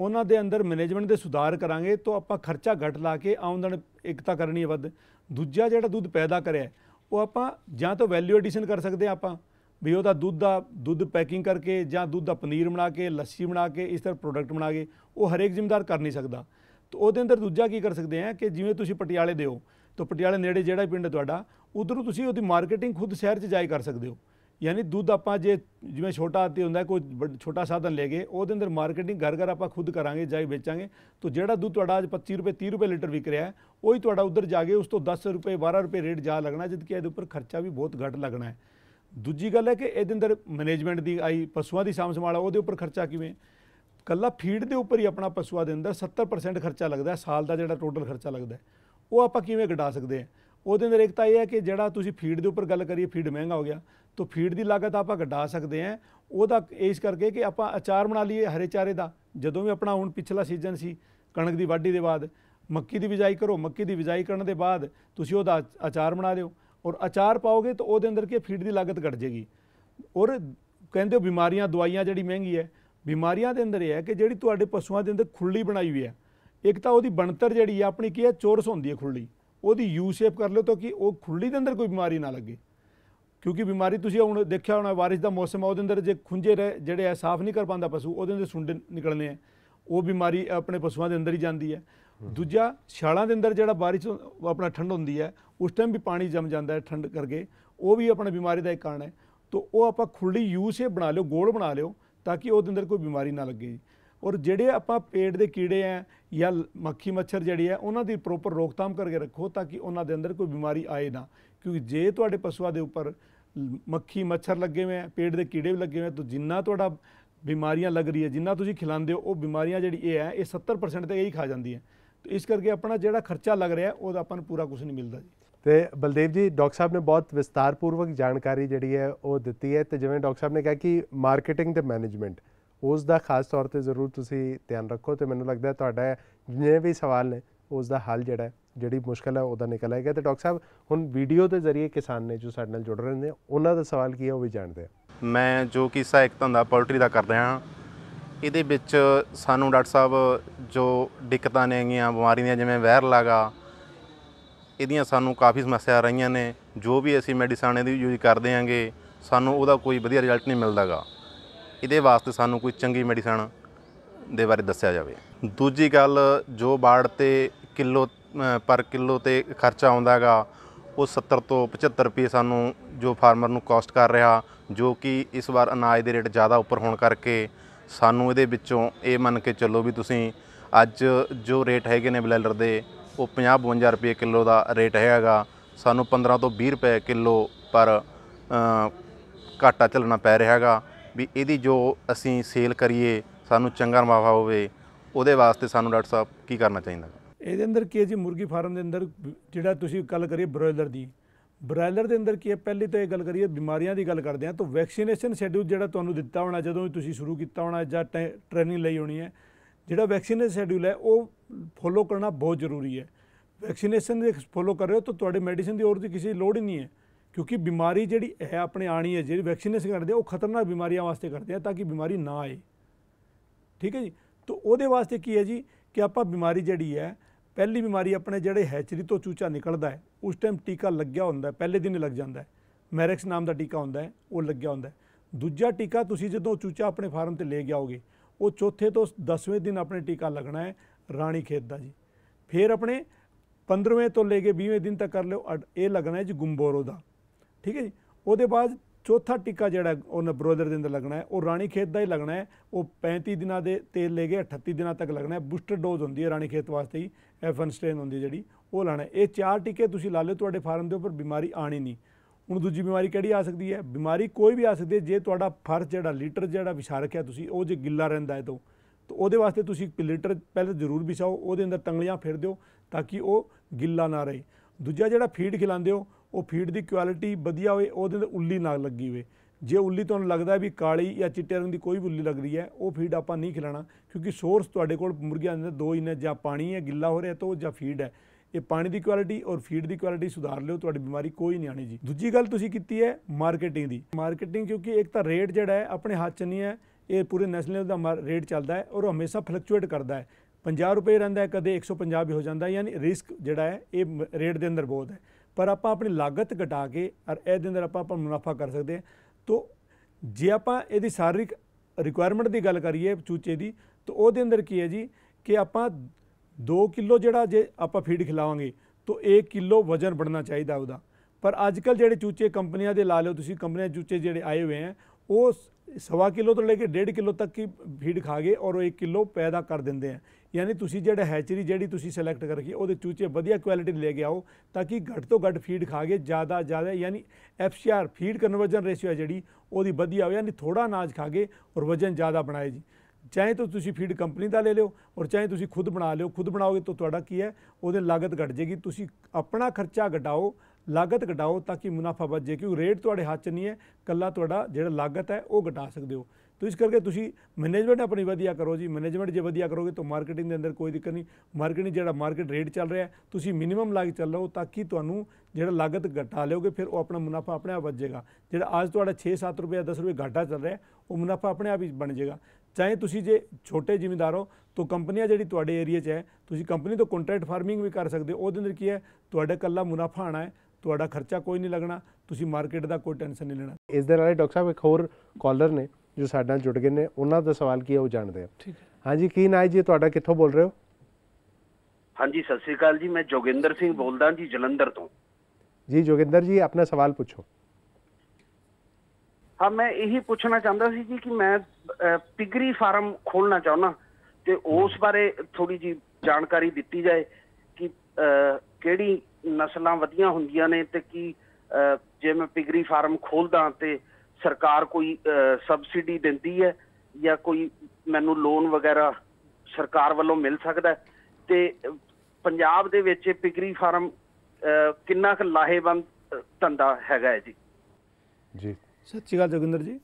ਉਹਨਾਂ ਦੇ ਅੰਦਰ ਮੈਨੇਜਮੈਂਟ ਦੇ ਸੁਧਾਰ ਕਰਾਂਗੇ ਤੋਂ ਆਪਾਂ ਖਰਚਾ ਘਟ ਲਾ ਕੇ ਆਮਦਨ ਇਕਤਾ ਕਰਨੀ ਵੱਧ ਦੂਜਾ ਜਿਹੜਾ ਦੁੱਧ ਪੈਦਾ ਕਰਿਆ ਉਹ ਆਪਾਂ ਜਾਂ ਤਾਂ ਵੈਲਿਊ ਐਡੀਸ਼ਨ ਕਰ ਸਕਦੇ ਆ ਆਪਾਂ ਵੀ ਉਹਦਾ ਦੁੱਧ ਦਾ ਦੁੱਧ ਪੈਕਿੰਗ ਕਰਕੇ ਜਾਂ ਦੁੱਧ ਦਾ ਪਨੀਰ ਬਣਾ ਕੇ ਲੱਸੀ ਬਣਾ ਕੇ ਇਸ ਤਰ੍ਹਾਂ ਪ੍ਰੋਡਕਟ ਬਣਾ ਕੇ ਉਹ ਹਰੇਕ ਜ਼ਿੰਮੇਵਾਰ ਕਰ ਨਹੀਂ ਸਕਦਾ ਤਾਂ ਉਹਦੇ ਅੰਦਰ ਦੂਜਾ ਕੀ ਕਰ ਸਕਦੇ ਆ ਕਿ ਜਿਵੇਂ ਤੁਸੀਂ ਪਟਿਆਲੇ ਦੇ ਹੋ ਤਾਂ ਪਟਿਆਲੇ ਨੇੜੇ ਜਿਹੜਾ ਪਿੰਡ ਤੁਹਾਡਾ ਉਧਰੋਂ ਤੁਸੀਂ ਉਹਦੀ ਮਾਰਕੀਟਿੰਗ ਖੁਦ ਸ਼ਹਿਰ 'ਚ ਜਾਈ ਕਰ ਸਕਦੇ ਹੋ ਯਾਨੀ ਦੁੱਧ ਆਪਾਂ ਜੇ ਜਿਵੇਂ ਛੋਟਾ ਆਤੀ ਹੁੰਦਾ ਕੋਈ ਛੋਟਾ ਸਾਧਨ ਲੈ ਗਏ ਉਹਦੇ ਅੰਦਰ ਮਾਰਕੀਟਿੰਗ ਘਰ ਘਰ ਆਪਾਂ ਖੁਦ ਕਰਾਂਗੇ ਜਾਈ ਵੇਚਾਂਗੇ ਤਾਂ ਜਿਹੜਾ ਦੁੱਧ ਤੁਹਾਡਾ ਅੱਜ 25 ਰੁਪਏ 30 ਰੁਪਏ ਲੀਟਰ ਵਿਕ ਰਿਹਾ ਹੈ ਉਹੀ ਤੁਹਾਡਾ ਉਧਰ ਜਾ ਕੇ ਉਸ ਤੋਂ 10 ਰੁਪਏ 12 ਰੁਪਏ ਰੇਟ ਜਾ ਲੱਗਣਾ ਜਦ ਕਿ ਇਹਦੇ ਉੱਪਰ ਖਰਚਾ ਵੀ ਬਹੁਤ ਘੱਟ ਲੱਗਣਾ ਹੈ ਦੂਜੀ ਗੱਲ ਹੈ ਕਿ ਇਹਦੇ ਅੰਦਰ ਮੈਨੇਜਮੈਂਟ ਦੀ ਆਈ ਪਸ਼ੂਆਂ ਦੀ ਸਾਂਭ ਸੰਭਾਲ ਉਹਦੇ ਉੱਪਰ ਖਰਚਾ ਕਿਵੇਂ ਕੱਲਾ ਫੀਡ ਦੇ ਉੱਪਰ ਹੀ ਆਪਣਾ ਪਸ਼ੂਆ ਦੇ ਅੰਦਰ 70% ਖਰਚਾ ਲੱਗਦਾ ਸਾਲ ਦਾ ਜਿਹੜਾ ਟੋਟਲ ਖਰਚਾ ਲੱਗਦਾ ਉਹ ਆਪਾਂ ਕਿਵੇਂ ਘਟਾ ਸਕਦੇ ਹਾਂ ਉਹਦੇ ਅੰਦਰ ਇੱਕ ਤਾਂ ਇਹ ਹੈ ਕਿ ਜਿਹੜਾ ਤੁਸੀਂ ਫੀਡ ਦੇ ਉੱਪਰ ਗੱਲ ਕਰੀਏ ਫੀਡ ਮਹਿੰਗਾ ਹੋ ਗਿਆ ਤਾਂ ਫੀਡ ਦੀ ਲਾਗਤ ਆਪਾਂ ਘਟਾ ਸਕਦੇ ਹਾਂ ਉਹਦਾ ਇਸ ਕਰਕੇ ਕਿ ਆਪਾਂ ਅਚਾਰ ਬਣਾ ਲਈਏ ਹਰੇ ਚਾਰੇ ਦਾ ਜਦੋਂ ਵੀ ਆਪਣਾ ਹੁਣ ਪਿਛਲਾ ਸੀਜ਼ਨ ਸੀ ਕਣਕ ਦੀ ਵਾਢੀ ਦੇ ਬਾਅਦ ਮੱਕੀ ਦੀ ਬਿਜਾਈ ਕਰੋ ਮੱਕੀ ਦੀ ਬਿਜਾਈ ਕਰਨ ਦੇ ਬਾਅਦ ਤੁਸੀਂ ਉਹਦਾ ਅਚਾਰ ਬਣਾ ਲਿਓ ਔਰ ਅਚਾਰ ਪਾਓਗੇ ਤਾਂ ਉਹਦੇ ਅੰਦਰ ਕੀ ਫੀਡ ਦੀ ਲਾਗਤ ਘਟ ਜੇਗੀ ਔਰ ਕਹਿੰਦੇ ਹੋ ਬਿਮਾਰੀਆਂ ਦਵਾਈਆਂ ਜਿਹੜੀ ਮਹਿੰਗੀ ਹੈ ਬਿਮਾਰੀਆਂ ਦੇ ਅੰਦਰ ਇਹ ਹੈ ਕਿ ਜਿਹੜੀ ਤੁਹਾਡੇ ਪਸ਼ੂਆਂ ਦੇ ਅੰਦਰ ਖੁੱਲੀ ਬਣਾਈ ਹੋਈ ਹੈ ਇੱਕ ਤਾਂ ਉਹਦੀ ਬਣਤਰ ਜਿਹੜੀ ਹੈ ਆਪਣੀ ਕੀ ਹੈ ਚੋਰਸ ਹੁੰਦੀ ਹੈ ਖੁੱਲੀ ਉਹਦੀ ਯੂ ਸ਼ੇਪ ਕਰ ਲਓ ਤਾਂ ਕਿ ਉਹ ਖੁੱਲੀ ਦੇ ਅੰਦਰ ਕੋਈ ਬਿਮਾਰੀ ਨਾ ਲੱਗੇ ਕਿਉਂਕਿ ਬਿਮਾਰੀ ਤੁਸੀਂ ਹੁਣ ਦੇਖਿਆ ਹੋਣਾ ਵਾਰਿਸ ਦਾ ਮੌਸਮ ਆ ਉਹਦੇ ਅੰਦਰ ਜੇ ਖੁੰਝੇ ਜਿਹੜੇ ਆ ਸਾਫ਼ ਨਹੀਂ ਕਰ ਪਾਉਂਦਾ ਪਸ਼ੂ ਉਹਦੇ ਅੰਦਰ ਸੁੰਡ ਨਿਕਲਨੇ ਆ ਉਹ ਬਿਮਾਰੀ ਆਪਣੇ ਪਸ਼ੂਆਂ ਦੇ ਅੰਦਰ ਹੀ ਜਾਂਦੀ ਹੈ ਦੂਜਾ ਛਾਲਾਂ ਦੇ ਅੰਦਰ ਜਿਹੜਾ ਬਾਰਿਸ਼ ਆਪਣਾ ਠੰਡ ਹੁੰਦੀ ਹੈ ਉਸ ਟਾਈਮ ਵੀ ਪਾਣੀ ਜੰਮ ਜਾਂਦਾ ਹੈ ਠੰਡ ਕਰਕੇ ਉਹ ਵੀ ਆਪਣਾ ਬਿਮਾਰੀ ਦਾ ਇੱਕ ਕਾਰਨ ਹੈ ਤਾਂ ਉਹ ਆਪਾਂ ਖੁੱਲੀ ਯੂ ਸ਼ੇਪ ਬਣਾ ਲਿਓ ਗੋਲ ਬਣਾ ਲਿਓ ਤਾਂ ਕਿ ਉਹਦੇ ਅੰਦਰ ਕੋਈ ਬਿਮਾਰੀ ਨਾ ਲੱਗੇ ਔਰ ਜਿਹੜੇ ਆਪਾਂ ਪੇਟ ਦੇ ਕੀੜੇ ਆ ਜਾਂ ਮੱਖੀ ਮੱਛਰ ਜਿਹੜੇ ਆ ਉਹਨਾਂ ਦੀ ਪ੍ਰੋਪਰ ਰੋਕਥਾਮ ਕਰਕੇ ਰੱਖੋ ਤਾਂ ਕਿ ਉਹਨਾਂ ਦੇ ਅੰਦਰ ਕੋਈ ਬਿਮਾਰੀ ਆਏ ਨਾ ਕਿਉਂਕਿ ਜੇ ਤੁਹਾਡੇ ਪਸ਼ੂਆਂ ਦੇ ਉੱਪਰ ਮੱਖੀ ਮੱਛਰ ਲੱਗੇ ਹੋਏ ਆ ਪੇਟ ਦੇ ਕੀੜੇ ਵੀ ਲੱਗੇ ਹੋਏ ਆ ਤਾਂ ਜਿੰਨਾ ਤੁਹਾਡਾ ਬਿਮਾਰੀਆਂ ਲੱਗ ਰਹੀ ਹੈ ਜਿੰਨਾ ਤੁਸੀਂ ਖਿਲਾਉਂਦੇ ਹੋ ਉਹ ਬਿਮਾਰੀਆਂ ਜਿਹੜੀ ਇਹ ਹੈ ਇਹ 70% ਤੇ ਇਹੀ ਖਾ ਜਾਂਦੀ ਹੈ ਤੇ ਇਸ ਕਰਕੇ ਆਪਣਾ ਜਿਹੜਾ ਖਰਚਾ ਲੱਗ ਰਿਹਾ ਉਹ ਆਪਾਂ ਨੂੰ ਪੂਰਾ ਕੁਝ ਨਹੀਂ ਮਿਲਦਾ ਜੀ ਤੇ ਬਲਦੇਵ ਜੀ ਡਾਕਟਰ ਸਾਹਿਬ ਨੇ ਬਹੁਤ ਵਿਸਤਾਰਪੂਰਵਕ ਜਾਣਕਾਰੀ ਜਿਹੜੀ ਹੈ ਉਹ ਦਿੱਤੀ ਹੈ ਤੇ ਜਿਵੇਂ ਡਾਕਟਰ ਸਾਹਿਬ ਨੇ ਕਿਹਾ ਕਿ ਮਾਰਕੀਟਿੰਗ ਤੇ ਮੈਨੇਜਮੈਂਟ ਉਸ ਦਾ ਖਾਸ ਤੌਰ ਤੇ ਜ਼ਰੂਰ ਤੁਸੀਂ ਧਿਆਨ ਰੱਖੋ ਤੇ ਮੈਨੂੰ ਲੱਗਦਾ ਤੁਹਾਡਾ ਜਿੰਨੇ ਵੀ ਸਵਾਲ ਨੇ ਉਸ ਦਾ ਹੱਲ ਜਿਹੜਾ ਜਿਹੜੀ ਮੁਸ਼ਕਲ ਹੈ ਉਹਦਾ ਨਿਕਲ ਆਏਗਾ ਤੇ ਡਾਕਟਰ ਸਾਹਿਬ ਹੁਣ ਵੀਡੀਓ ਦੇ ਜ਼ਰੀਏ ਕਿਸਾਨ ਨੇ ਜੋ ਸਾਡੇ ਨਾਲ ਜੁੜ ਰਹੇ ਨੇ ਉਹਨਾਂ ਦਾ ਸਵਾਲ ਕੀ ਹੈ ਉਹ ਵੀ ਜਾਣਦੇ ਆ ਮੈਂ ਜੋ ਕਿ ਸਹਾਇਕ ਧੰਦਾ ਪੋਲਟਰੀ ਦਾ ਕਰਦਾ ਹਾਂ ਇਹਦੇ ਵਿੱਚ ਸਾਨੂੰ ਡਾਕਟਰ ਸਾਹਿਬ ਜੋ ਦਿੱਕਤਾਂ ਨੇ ਆਈਆਂ ਬਿਮਾਰੀਆਂ ਜਿਵੇਂ ਵਾਇਰ ਲਗਾ ਇਹਦੀਆਂ ਸਾਨੂੰ ਕਾਫੀ ਸਮੱਸਿਆ ਆ ਰਹੀਆਂ ਨੇ ਜੋ ਵੀ ਅਸੀਂ ਮੈਡੀਸਨ ਇਹਦੀ ਯੂਜ਼ ਕਰਦੇ ਆਂਗੇ ਸਾਨੂੰ ਉਹਦਾ ਕੋਈ ਵਧੀਆ ਰਿਜ਼ਲਟ ਨਹੀਂ ਮਿਲਦਾਗਾ ਇਹਦੇ ਵਾਸਤੇ ਸਾਨੂੰ ਕੋਈ ਚੰਗੀ ਮੈਡੀਸਨ ਦੇ ਬਾਰੇ ਦੱਸਿਆ ਜਾਵੇ ਦੂਜੀ ਗੱਲ ਜੋ ਬਾੜ ਤੇ ਕਿਲੋ ਪਰ ਕਿਲੋ ਤੇ ਖਰਚਾ ਆਉਂਦਾਗਾ ਉਹ 70 ਤੋਂ 75 ਰੁਪਏ ਸਾਨੂੰ ਜੋ ਫਾਰਮਰ ਨੂੰ ਕਾਸਟ ਕਰ ਰਿਹਾ ਜੋ ਕਿ ਇਸ ਵਾਰ ਅਨਾਜ ਦੇ ਰੇਟ ਜ਼ਿਆਦਾ ਉੱਪਰ ਹੋਣ ਕਰਕੇ ਸਾਨੂੰ ਇਹਦੇ ਵਿੱਚੋਂ ਇਹ ਮੰਨ ਕੇ ਚੱਲੋ ਵੀ ਤੁਸੀਂ ਅੱਜ ਜੋ ਰੇਟ ਹੈਗੇ ਨੇ ਬਲੈਲਰ ਦੇ ਉਹ 50 52 ਰੁਪਏ ਕਿਲੋ ਦਾ ਰੇਟ ਹੈਗਾ ਸਾਨੂੰ 15 ਤੋਂ 20 ਰੁਪਏ ਕਿਲੋ ਪਰ ਘਾਟਾ ਚੱਲਣਾ ਪੈ ਰਿਹਾ ਹੈਗਾ ਵੀ ਇਹਦੀ ਜੋ ਅਸੀਂ ਸੇਲ ਕਰੀਏ ਸਾਨੂੰ ਚੰਗਾ ਮਾਫਾ ਹੋਵੇ ਉਹਦੇ ਵਾਸਤੇ ਸਾਨੂੰ ਡਾਕਟਰ ਸਾਹਿਬ ਕੀ ਕਰਨਾ ਚਾਹੀਦਾ ਇਹਦੇ ਅੰਦਰ ਕੀ ਹੈ ਜੀ ਮੁਰਗੀ ਫਾਰਮ ਦੇ ਅੰਦਰ ਜਿਹੜਾ ਤੁਸੀਂ ਗੱਲ ਕਰੀਏ ਬ੍ਰੋਇਲਰ ਦੀ ਬ੍ਰਾਇਲਰ ਦੇ ਅੰਦਰ ਕੀ ਹੈ ਪਹਿਲੀ ਤਾਂ ਇਹ ਗੱਲ ਕਰੀਏ ਬਿਮਾਰੀਆਂ ਦੀ ਗੱਲ ਕਰਦੇ ਆ ਤਾਂ ਵੈਕਸੀਨੇਸ਼ਨ ਸ਼ੈਡਿਊਲ ਜਿਹੜਾ ਤੁਹਾਨੂੰ ਦਿੱਤਾ ਹੋਣਾ ਜਦੋਂ ਤੁਸੀਂ ਸ਼ੁਰੂ ਕੀਤਾ ਹੋਣਾ ਜਾਂ ਟ੍ਰੇਨਿੰਗ ਲਈ ਹੋਣੀ ਹੈ ਜਿਹੜਾ ਵੈਕਸੀਨੇਸ਼ਨ ਸ਼ੈਡਿਊਲ ਹੈ ਉਹ ਫੋਲੋ ਕਰਨਾ ਬਹੁਤ ਜ਼ਰੂਰੀ ਹੈ ਵੈਕਸੀਨੇਸ਼ਨ ਦੇ ਫੋਲੋ ਕਰ ਰਹੇ ਹੋ ਤਾਂ ਤੁਹਾਡੇ ਮੈਡੀਸਿਨ ਦੀ ਹੋਰ ਦੀ ਕਿਸੇ ਲੋੜ ਹੀ ਨਹੀਂ ਹੈ ਕਿਉਂਕਿ ਬਿਮਾਰੀ ਜਿਹੜੀ ਹੈ ਆਪਣੇ ਆਣੀ ਹੈ ਜਿਹੜੀ ਵੈਕਸੀਨੇਸ਼ਨ ਕਰਦੇ ਆ ਉਹ ਖਤਰਨਾਕ ਬਿਮਾਰੀਆਂ ਵਾਸਤੇ ਕਰਦੇ ਆ ਤਾਂ ਕਿ ਬਿਮਾਰੀ ਨਾ ਆਏ ਠੀਕ ਹੈ ਜੀ ਤਾਂ ਉਹਦੇ ਵਾਸਤੇ ਕੀ ਹੈ ਜੀ ਕਿ ਆਪਾਂ ਬਿਮਾਰੀ ਜਿਹੜੀ ਹੈ ਪਹਿਲੀ ਬਿਮਾਰੀ ਆਪਣੇ ਜਿਹੜੇ ਹੈਚਰੀ ਤੋਂ ਚੂਚਾ ਨਿਕਲਦਾ ਹੈ ਉਸ ਟਾਈਮ ਟੀਕਾ ਲੱਗਿਆ ਹੁੰਦਾ ਪਹਿਲੇ ਦਿਨ ਹੀ ਲੱਗ ਜਾਂਦਾ ਹੈ ਮੈਰੈਕਸ ਨਾਮ ਦਾ ਟੀਕਾ ਹੁੰਦਾ ਹੈ ਉਹ ਲੱਗਿਆ ਹੁੰਦਾ ਦੂਜਾ ਟੀਕਾ ਤੁਸੀਂ ਜਦੋਂ ਚੂਚਾ ਆਪਣੇ ਫਾਰਮ ਤੇ ਲੈ ਗਿਆ ਹੋਗੇ ਉਹ ਚੌਥੇ ਤੋਂ 10ਵੇਂ ਦਿਨ ਆਪਣੇ ਟੀਕਾ ਲੱਗਣਾ ਹੈ ਰਾਣੀ ਖੇਤ ਦਾ ਜੀ ਫਿਰ ਆਪਣੇ 15ਵੇਂ ਤੋਂ ਲੈ ਕੇ 20ਵੇਂ ਦਿਨ ਤੱਕ ਕਰ ਲਿਓ ਇਹ ਲੱਗਣਾ ਹੈ ਜੀ ਗੁੰਬੋਰੋ ਦਾ ਠੀਕ ਹੈ ਜੀ ਉਹਦੇ ਬਾਅਦ ਚੌਥਾ ਟਿੱਕਾ ਜਿਹੜਾ ਉਹ ਨਬਰੋਦਰ ਦੇ ਅੰਦਰ ਲੱਗਣਾ ਹੈ ਉਹ ਰਾਣੀ ਖੇਤ ਦਾ ਹੀ ਲੱਗਣਾ ਹੈ ਉਹ 35 ਦਿਨਾਂ ਦੇ ਤੇ ਲੈ ਕੇ 38 ਦਿਨਾਂ ਤੱਕ ਲੱਗਣਾ ਹੈ ਬੂਸਟਰ ਡੋਜ਼ ਹੁੰਦੀ ਹੈ ਰਾਣੀ ਖੇਤ ਵਾਸਤੇ ਹੀ ਐਫਨ ਸਟ੍ਰੇਨ ਹੁੰਦੀ ਜਿਹੜੀ ਉਹ ਲਾਣਾ ਇਹ ਚਾਰ ਟਿੱਕੇ ਤੁਸੀਂ ਲਾ ਲਿਓ ਤੁਹਾਡੇ ਫਾਰਮ ਦੇ ਉੱਪਰ ਬਿਮਾਰੀ ਆਣੀ ਨਹੀਂ ਹੁਣ ਦੂਜੀ ਬਿਮਾਰੀ ਕਿਹੜੀ ਆ ਸਕਦੀ ਹੈ ਬਿਮਾਰੀ ਕੋਈ ਵੀ ਆ ਸਕਦੀ ਹੈ ਜੇ ਤੁਹਾਡਾ ਫਰ ਜਿਹੜਾ ਲੀਟਰ ਜਿਹੜਾ ਵਿਛਾ ਰੱਖਿਆ ਤੁਸੀਂ ਉਹ ਜੇ ਗਿੱਲਾ ਰਹਿੰਦਾ ਹੈ ਤਾਂ ਤਾਂ ਉਹਦੇ ਵਾਸਤੇ ਤੁਸੀਂ ਲੀਟਰ ਪਹਿਲੇ ਜ਼ਰੂਰ ਵਿਛਾਓ ਉਹਦੇ ਅੰਦਰ ਤੰਗਲੀਆਂ ਫੇਰ ਦਿਓ ਤਾਂ ਕਿ ਉਹ ਗਿੱਲਾ ਨਾ ਰਹੇ ਦੂਜਾ ਜਿਹੜਾ ਫੀਡ ਖਿਲਾਉਂਦੇ ਹੋ ਉਹ ਫੀਡ ਦੀ ਕੁਆਲਿਟੀ ਵਧੀਆ ਹੋਵੇ ਉਹਦੇ ਅੰਦਰ ਉੱਲੀ ਨਾ ਲੱਗੀ ਹੋਵੇ ਜੇ ਉੱਲੀ ਤੁਹਾਨੂੰ ਲੱਗਦਾ ਵੀ ਕਾਲੀ ਜਾਂ ਚਿੱਟੇ ਰੰਗ ਦੀ ਕੋਈ ਉੱਲੀ ਲੱਗ ਰਹੀ ਹੈ ਉਹ ਫੀਡ ਆਪਾਂ ਨਹੀਂ ਖਿਲਾਣਾ ਕਿਉਂਕਿ ਸੋਰਸ ਤੁਹਾਡੇ ਕੋਲ ਮੁਰਗੀਆਂ ਦੇ ਦੋ ਹੀ ਨੇ ਜਾਂ ਪਾਣੀ ਹੈ ਗਿੱਲਾ ਹੋ ਰਿਹਾ ਤਾਂ ਉਹ ਜਾਂ ਫੀਡ ਹੈ ਇਹ ਪਾਣੀ ਦੀ ਕੁਆਲਿਟੀ ਔਰ ਫੀਡ ਦੀ ਕੁਆਲਿਟੀ ਸੁਧਾਰ ਲਿਓ ਤੁਹਾਡੀ ਬਿਮਾਰੀ ਕੋਈ ਨਹੀਂ ਆਣੀ ਜੀ ਦੂਜੀ ਗੱਲ ਤੁਸੀਂ ਕੀਤੀ ਹੈ ਮਾਰਕੀਟਿੰਗ ਦੀ ਮਾਰਕੀਟਿੰਗ ਕਿਉਂਕਿ ਇੱਕ ਤਾਂ ਰੇਟ ਜਿਹੜਾ ਹੈ ਆਪਣੇ ਹੱਥ 'ਚ ਨਹੀਂ ਹੈ ਇਹ ਪੂਰੇ ਨੈਸ਼ਨਲ ਦਾ ਰੇਟ ਚੱਲਦਾ ਹੈ ਔਰ ਹਮੇਸ਼ਾ ਫਲਕਚੁਏਟ ਕਰਦਾ ਹੈ 50 ਰੁਪਏ ਰਹਿੰਦਾ ਹੈ ਕਦੇ 150 ਵੀ ਹੋ ਜਾਂਦਾ ਯਾਨੀ ਰਿਸਕ ਜਿਹੜਾ ਹੈ ਇਹ ਰੇਟ ਦੇ ਅੰਦਰ ਬਹੁਤ ਹੈ ਪਰ ਆਪਾਂ ਆਪਣੀ ਲਾਗਤ ਘਟਾ ਕੇ ਔਰ ਇਹਦੇ ਅੰਦਰ ਆਪਾਂ ਮੁਨਾਫਾ ਕਰ ਸਕਦੇ ਹਾਂ ਤੋਂ ਜੇ ਆਪਾਂ ਇਹਦੀ ਸਾਰਿਕ ਰਿਕੁਆਇਰਮੈਂਟ ਦੀ ਗੱਲ ਕਰੀਏ ਚੂਚੇ ਦੀ ਤਾਂ ਉਹਦੇ ਅੰਦਰ ਕੀ ਹੈ ਜੀ ਕਿ ਆਪਾਂ 2 ਕਿਲੋ ਜਿਹੜਾ ਜੇ ਆਪਾਂ ਫੀਡ ਖਿਲਾਵਾਂਗੇ ਤਾਂ 1 ਕਿਲੋ ਵਜਨ ਬਣਨਾ ਚਾਹੀਦਾ ਉਹਦਾ ਪਰ ਅੱਜ ਕੱਲ ਜਿਹੜੇ ਚੂਚੇ ਕੰਪਨੀਆਂ ਦੇ ਲਾ ਲਿਓ ਤੁਸੀਂ ਕੰਪਨੀਆਂ ਚੂਚੇ ਜਿਹੜੇ ਆਏ ਹੋਏ ਆ ਉਹ ਸਵਾ ਕਿਲੋ ਤੋਂ ਲੈ ਕੇ 1.5 ਕਿਲੋ ਤੱਕ ਕੀ ਫੀਡ ਖਾ ਗਏ ਔਰ ਉਹ 1 ਕਿਲੋ ਪੈਦਾ ਕਰ ਦਿੰਦੇ ਆ ਯਾਨੀ ਤੁਸੀਂ ਜਿਹੜਾ ਹੈਚਰੀ ਜਿਹੜੀ ਤੁਸੀਂ ਸਿਲੈਕਟ ਕਰਕੇ ਉਹਦੇ ਚੂਚੇ ਵਧੀਆ ਕੁਆਲਿਟੀ ਲੈ ਕੇ ਆਓ ਤਾਂ ਕਿ ਘੱਟ ਤੋਂ ਘੱਟ ਫੀਡ ਖਾ ਕੇ ਜ਼ਿਆਦਾ ਜ਼ਿਆਦਾ ਯਾਨੀ ਐਫਸੀਆਰ ਫੀਡ ਕਨਵਰਜਨ ਰੇਸ਼ੀਓ ਜਿਹੜੀ ਉਹਦੀ ਵਧੀਆ ਹੋਵੇ ਯਾਨੀ ਥੋੜਾ ਅਨਾਜ ਖਾ ਕੇ ਔਰ ਵਜਨ ਜ਼ਿਆਦਾ ਬਣਾਏ ਜੀ ਚਾਹੇ ਤਾਂ ਤੁਸੀਂ ਫੀਡ ਕੰਪਨੀ ਦਾ ਲੈ ਲਿਓ ਔਰ ਚਾਹੇ ਤੁਸੀਂ ਖੁਦ ਬਣਾ ਲਿਓ ਖੁਦ ਬਣਾਓਗੇ ਤਾਂ ਤੁਹਾਡਾ ਕੀ ਹੈ ਉਹਦੇ ਲਾਗਤ ਘਟ ਜੇਗੀ ਤੁਸੀਂ ਆਪਣਾ ਖਰਚਾ ਘਟਾਓ ਲਾਗਤ ਘਟਾਓ ਤਾਂ ਕਿ ਮੁਨਾਫਾ ਵੱਧ ਜੇ ਕਿਉਂਕਿ ਰੇਟ ਤੁਹਾਡੇ ਹੱਥ 'ਚ ਨਹੀਂ ਹੈ ਕੱਲਾ ਤੁਹਾਡਾ ਜਿਹੜਾ ਲਾਗਤ ਹੈ ਉਹ ਘਟਾ ਸਕਦੇ ਹੋ ਤੋ ਇਸ ਕਰਕੇ ਤੁਸੀਂ ਮੈਨੇਜਮੈਂਟ ਆਪਣੀ ਵਧੀਆ ਕਰੋ ਜੀ ਮੈਨੇਜਮੈਂਟ ਜੇ ਵਧੀਆ ਕਰੋਗੇ ਤਾਂ ਮਾਰਕੀਟਿੰਗ ਦੇ ਅੰਦਰ ਕੋਈ ਦਿੱਕਤ ਨਹੀਂ ਮਾਰਕੀਟਿੰਗ ਜਿਹੜਾ ਮਾਰਕੀਟ ਰੇਟ ਚੱਲ ਰਿਹਾ ਤੁਸੀਂ ਮਿਨੀਮਮ ਲਾਗ ਚੱਲੋ ਤਾਂ ਕਿ ਤੁਹਾਨੂੰ ਜਿਹੜਾ ਲਾਗਤ ਘਟਾ ਲਿਓਗੇ ਫਿਰ ਉਹ ਆਪਣਾ ਮੁਨਾਫਾ ਆਪਣੇ ਆਪ ਵੱਜੇਗਾ ਜਿਹੜਾ ਅੱਜ ਤੁਹਾਡਾ 6-7 ਰੁਪਏ 10 ਰੁਪਏ ਘਾਟਾ ਚੱਲ ਰਿਹਾ ਉਹ ਮੁਨਾਫਾ ਆਪਣੇ ਆਪ ਹੀ ਬਣ ਜਾਏਗਾ ਚਾਹੇ ਤੁਸੀਂ ਜੇ ਛੋਟੇ ਜ਼ਿੰਮੇਦਾਰ ਹੋ ਤਾਂ ਕੰਪਨੀਆਂ ਜਿਹੜੀ ਤੁਹਾਡੇ ਏਰੀਆ 'ਚ ਹੈ ਤੁਸੀਂ ਕੰਪਨੀ ਤੋਂ ਕੰਟਰੈਕਟ ਫਾਰਮਿੰਗ ਵੀ ਕਰ ਸਕਦੇ ਹੋ ਉਹਦੇ ਅੰਦਰ ਕੀ ਹੈ ਤੁਹਾਡਾ ਕੱਲਾ ਮੁਨਾਫਾ ਆਣਾ ਹੈ ਤੁਹਾਡਾ ਖਰਚਾ ਕੋਈ ਨਹੀਂ ਲੱਗਣਾ ਤੁਸੀਂ ਮਾਰਕੀਟ ਦਾ ਕੋਈ ਟੈਨਸ਼ਨ ਨਹੀਂ ਲੈਣਾ ਇਸ ਦੇ ਨਾਲੇ ਡਾਕਟਰ ਸਾਹਿਬ ਇੱਕ ਹੋਰ ਕਾਲਰ ਨੇ ਜੋ ਸਾਡੇ ਨਾਲ ਜੁੜ ਗਏ ਨੇ ਉਹਨਾਂ ਦਾ ਸਵਾਲ ਕੀ ਹੈ ਉਹ ਜਾਣਦੇ ਆ ਠੀਕ ਹੈ ਹਾਂਜੀ ਕੀ ਨਾਮ ਜੀ ਤੁਹਾਡਾ ਕਿੱਥੋਂ ਬੋਲ ਰਹੇ ਹੋ ਹਾਂਜੀ ਸਤਿ ਸ੍ਰੀ ਅਕਾਲ ਜੀ ਮੈਂ ਜੋਗਿੰਦਰ ਸਿੰਘ ਬੋਲਦਾ ਜੀ ਜਲੰਧਰ ਤੋਂ ਜੀ ਜੋਗਿੰਦਰ ਜੀ ਆਪਣਾ ਸਵਾਲ ਪੁੱਛੋ ਹਾਂ ਮੈਂ ਇਹੀ ਪੁੱਛਣਾ ਚਾਹੁੰਦਾ ਸੀ ਜੀ ਕਿ ਮੈਂ ਪਿਗਰੀ ਫਾਰਮ ਖੋਲਣਾ ਚਾਹੁੰਦਾ ਤੇ ਉਸ ਬਾਰੇ ਥੋੜੀ ਜੀ ਜਾਣਕਾਰੀ ਦਿੱਤੀ ਜਾਏ ਕਿਹੜੀ ਨਸਲਾਂ ਵਧੀਆਂ ਹੁੰਦੀਆਂ ਨੇ ਤੇ ਕੀ ਜੇ ਮੈਂ ਪਿਗਰੀ ਫਾਰਮ ਖੋਲਦਾ ਤੇ ਸਰਕਾਰ ਕੋਈ ਸਬਸਿਡੀ ਦਿੰਦੀ ਹੈ ਜਾਂ ਕੋਈ ਮੈਨੂੰ ਲੋਨ ਵਗੈਰਾ ਸਰਕਾਰ ਵੱਲੋਂ ਮਿਲ ਸਕਦਾ ਤੇ ਪੰਜਾਬ ਦੇ ਵਿੱਚ ਪਿਗਰੀ ਫਾਰਮ ਕਿੰਨਾ ਕੁ ਲਾਹੇਵੰਦ ਧੰਦਾ ਹੈਗਾ ਹੈ ਜੀ ਜੀ ਸਤਿ ਸ਼੍ਰੀ ਅਕਾਲ ਜੋਗਿੰਦਰ ਜੀ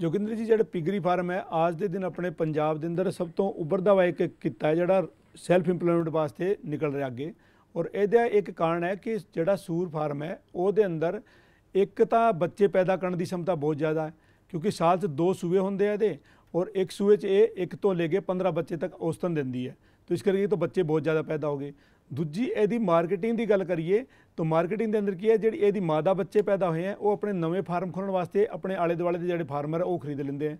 ਜੋਗਿੰਦਰ ਜੀ ਜਿਹੜਾ ਪਿਗਰੀ ਫਾਰਮ ਹੈ ਅੱਜ ਦੇ ਦਿਨ ਆਪਣੇ ਪੰਜਾਬ ਦੇ ਅੰਦਰ ਸਭ ਤੋਂ ਉੱਭਰਦਾ ਹੋਇਆ ਇੱਕ ਕਿੱਤਾ ਜਿਹੜਾ ਸੈਲਫ ਇੰਪਲੋਇਮੈਂਟ ਵਾਸਤੇ ਨਿਕਲ ਰਿਹਾ ਅੱਗੇ ਔਰ ਇਹਦਾ ਇੱਕ ਕਾਰਨ ਹੈ ਕਿ ਜਿਹੜਾ ਸੂਰ ਫਾਰਮ ਹੈ ਉਹਦੇ ਅੰਦਰ ਇੱਕ ਤਾਂ ਬੱਚੇ ਪੈਦਾ ਕਰਨ ਦੀ ਸਮਤਾ ਬਹੁਤ ਜ਼ਿਆਦਾ ਹੈ ਕਿਉਂਕਿ ਸਾਲ 'ਚ ਦੋ ਸੂਏ ਹੁੰਦੇ ਆ ਇਹਦੇ ਔਰ ਇੱਕ ਸੂਏ 'ਚ ਇਹ ਇੱਕ ਤੋਂ ਲੈ ਕੇ 15 ਬੱਚੇ ਤੱਕ ਔਸਤਨ ਦਿੰਦੀ ਹੈ ਤੋ ਇਸ ਕਰਕੇ ਤਾਂ ਬੱਚੇ ਬਹੁਤ ਜ਼ਿਆਦਾ ਪੈਦਾ ਹੋਗੇ ਦੂਜੀ ਇਹਦੀ ਮਾਰਕੀਟਿੰਗ ਦੀ ਗੱਲ ਕਰੀਏ ਤਾਂ ਮਾਰਕੀਟਿੰਗ ਦੇ ਅੰਦਰ ਕੀ ਹੈ ਜਿਹੜੀ ਇਹਦੀ ਮਾਦਾ ਬੱਚੇ ਪੈਦਾ ਹੋਏ ਆ ਉਹ ਆਪਣੇ ਨਵੇਂ ਫਾਰਮ ਖੋਲਣ ਵਾਸਤੇ ਆਪਣੇ ਆਲੇ ਦੁਆਲੇ ਦੇ ਜਿਹੜੇ ਫਾਰਮਰ ਉਹ ਖਰੀਦ ਲੈਂਦੇ ਆ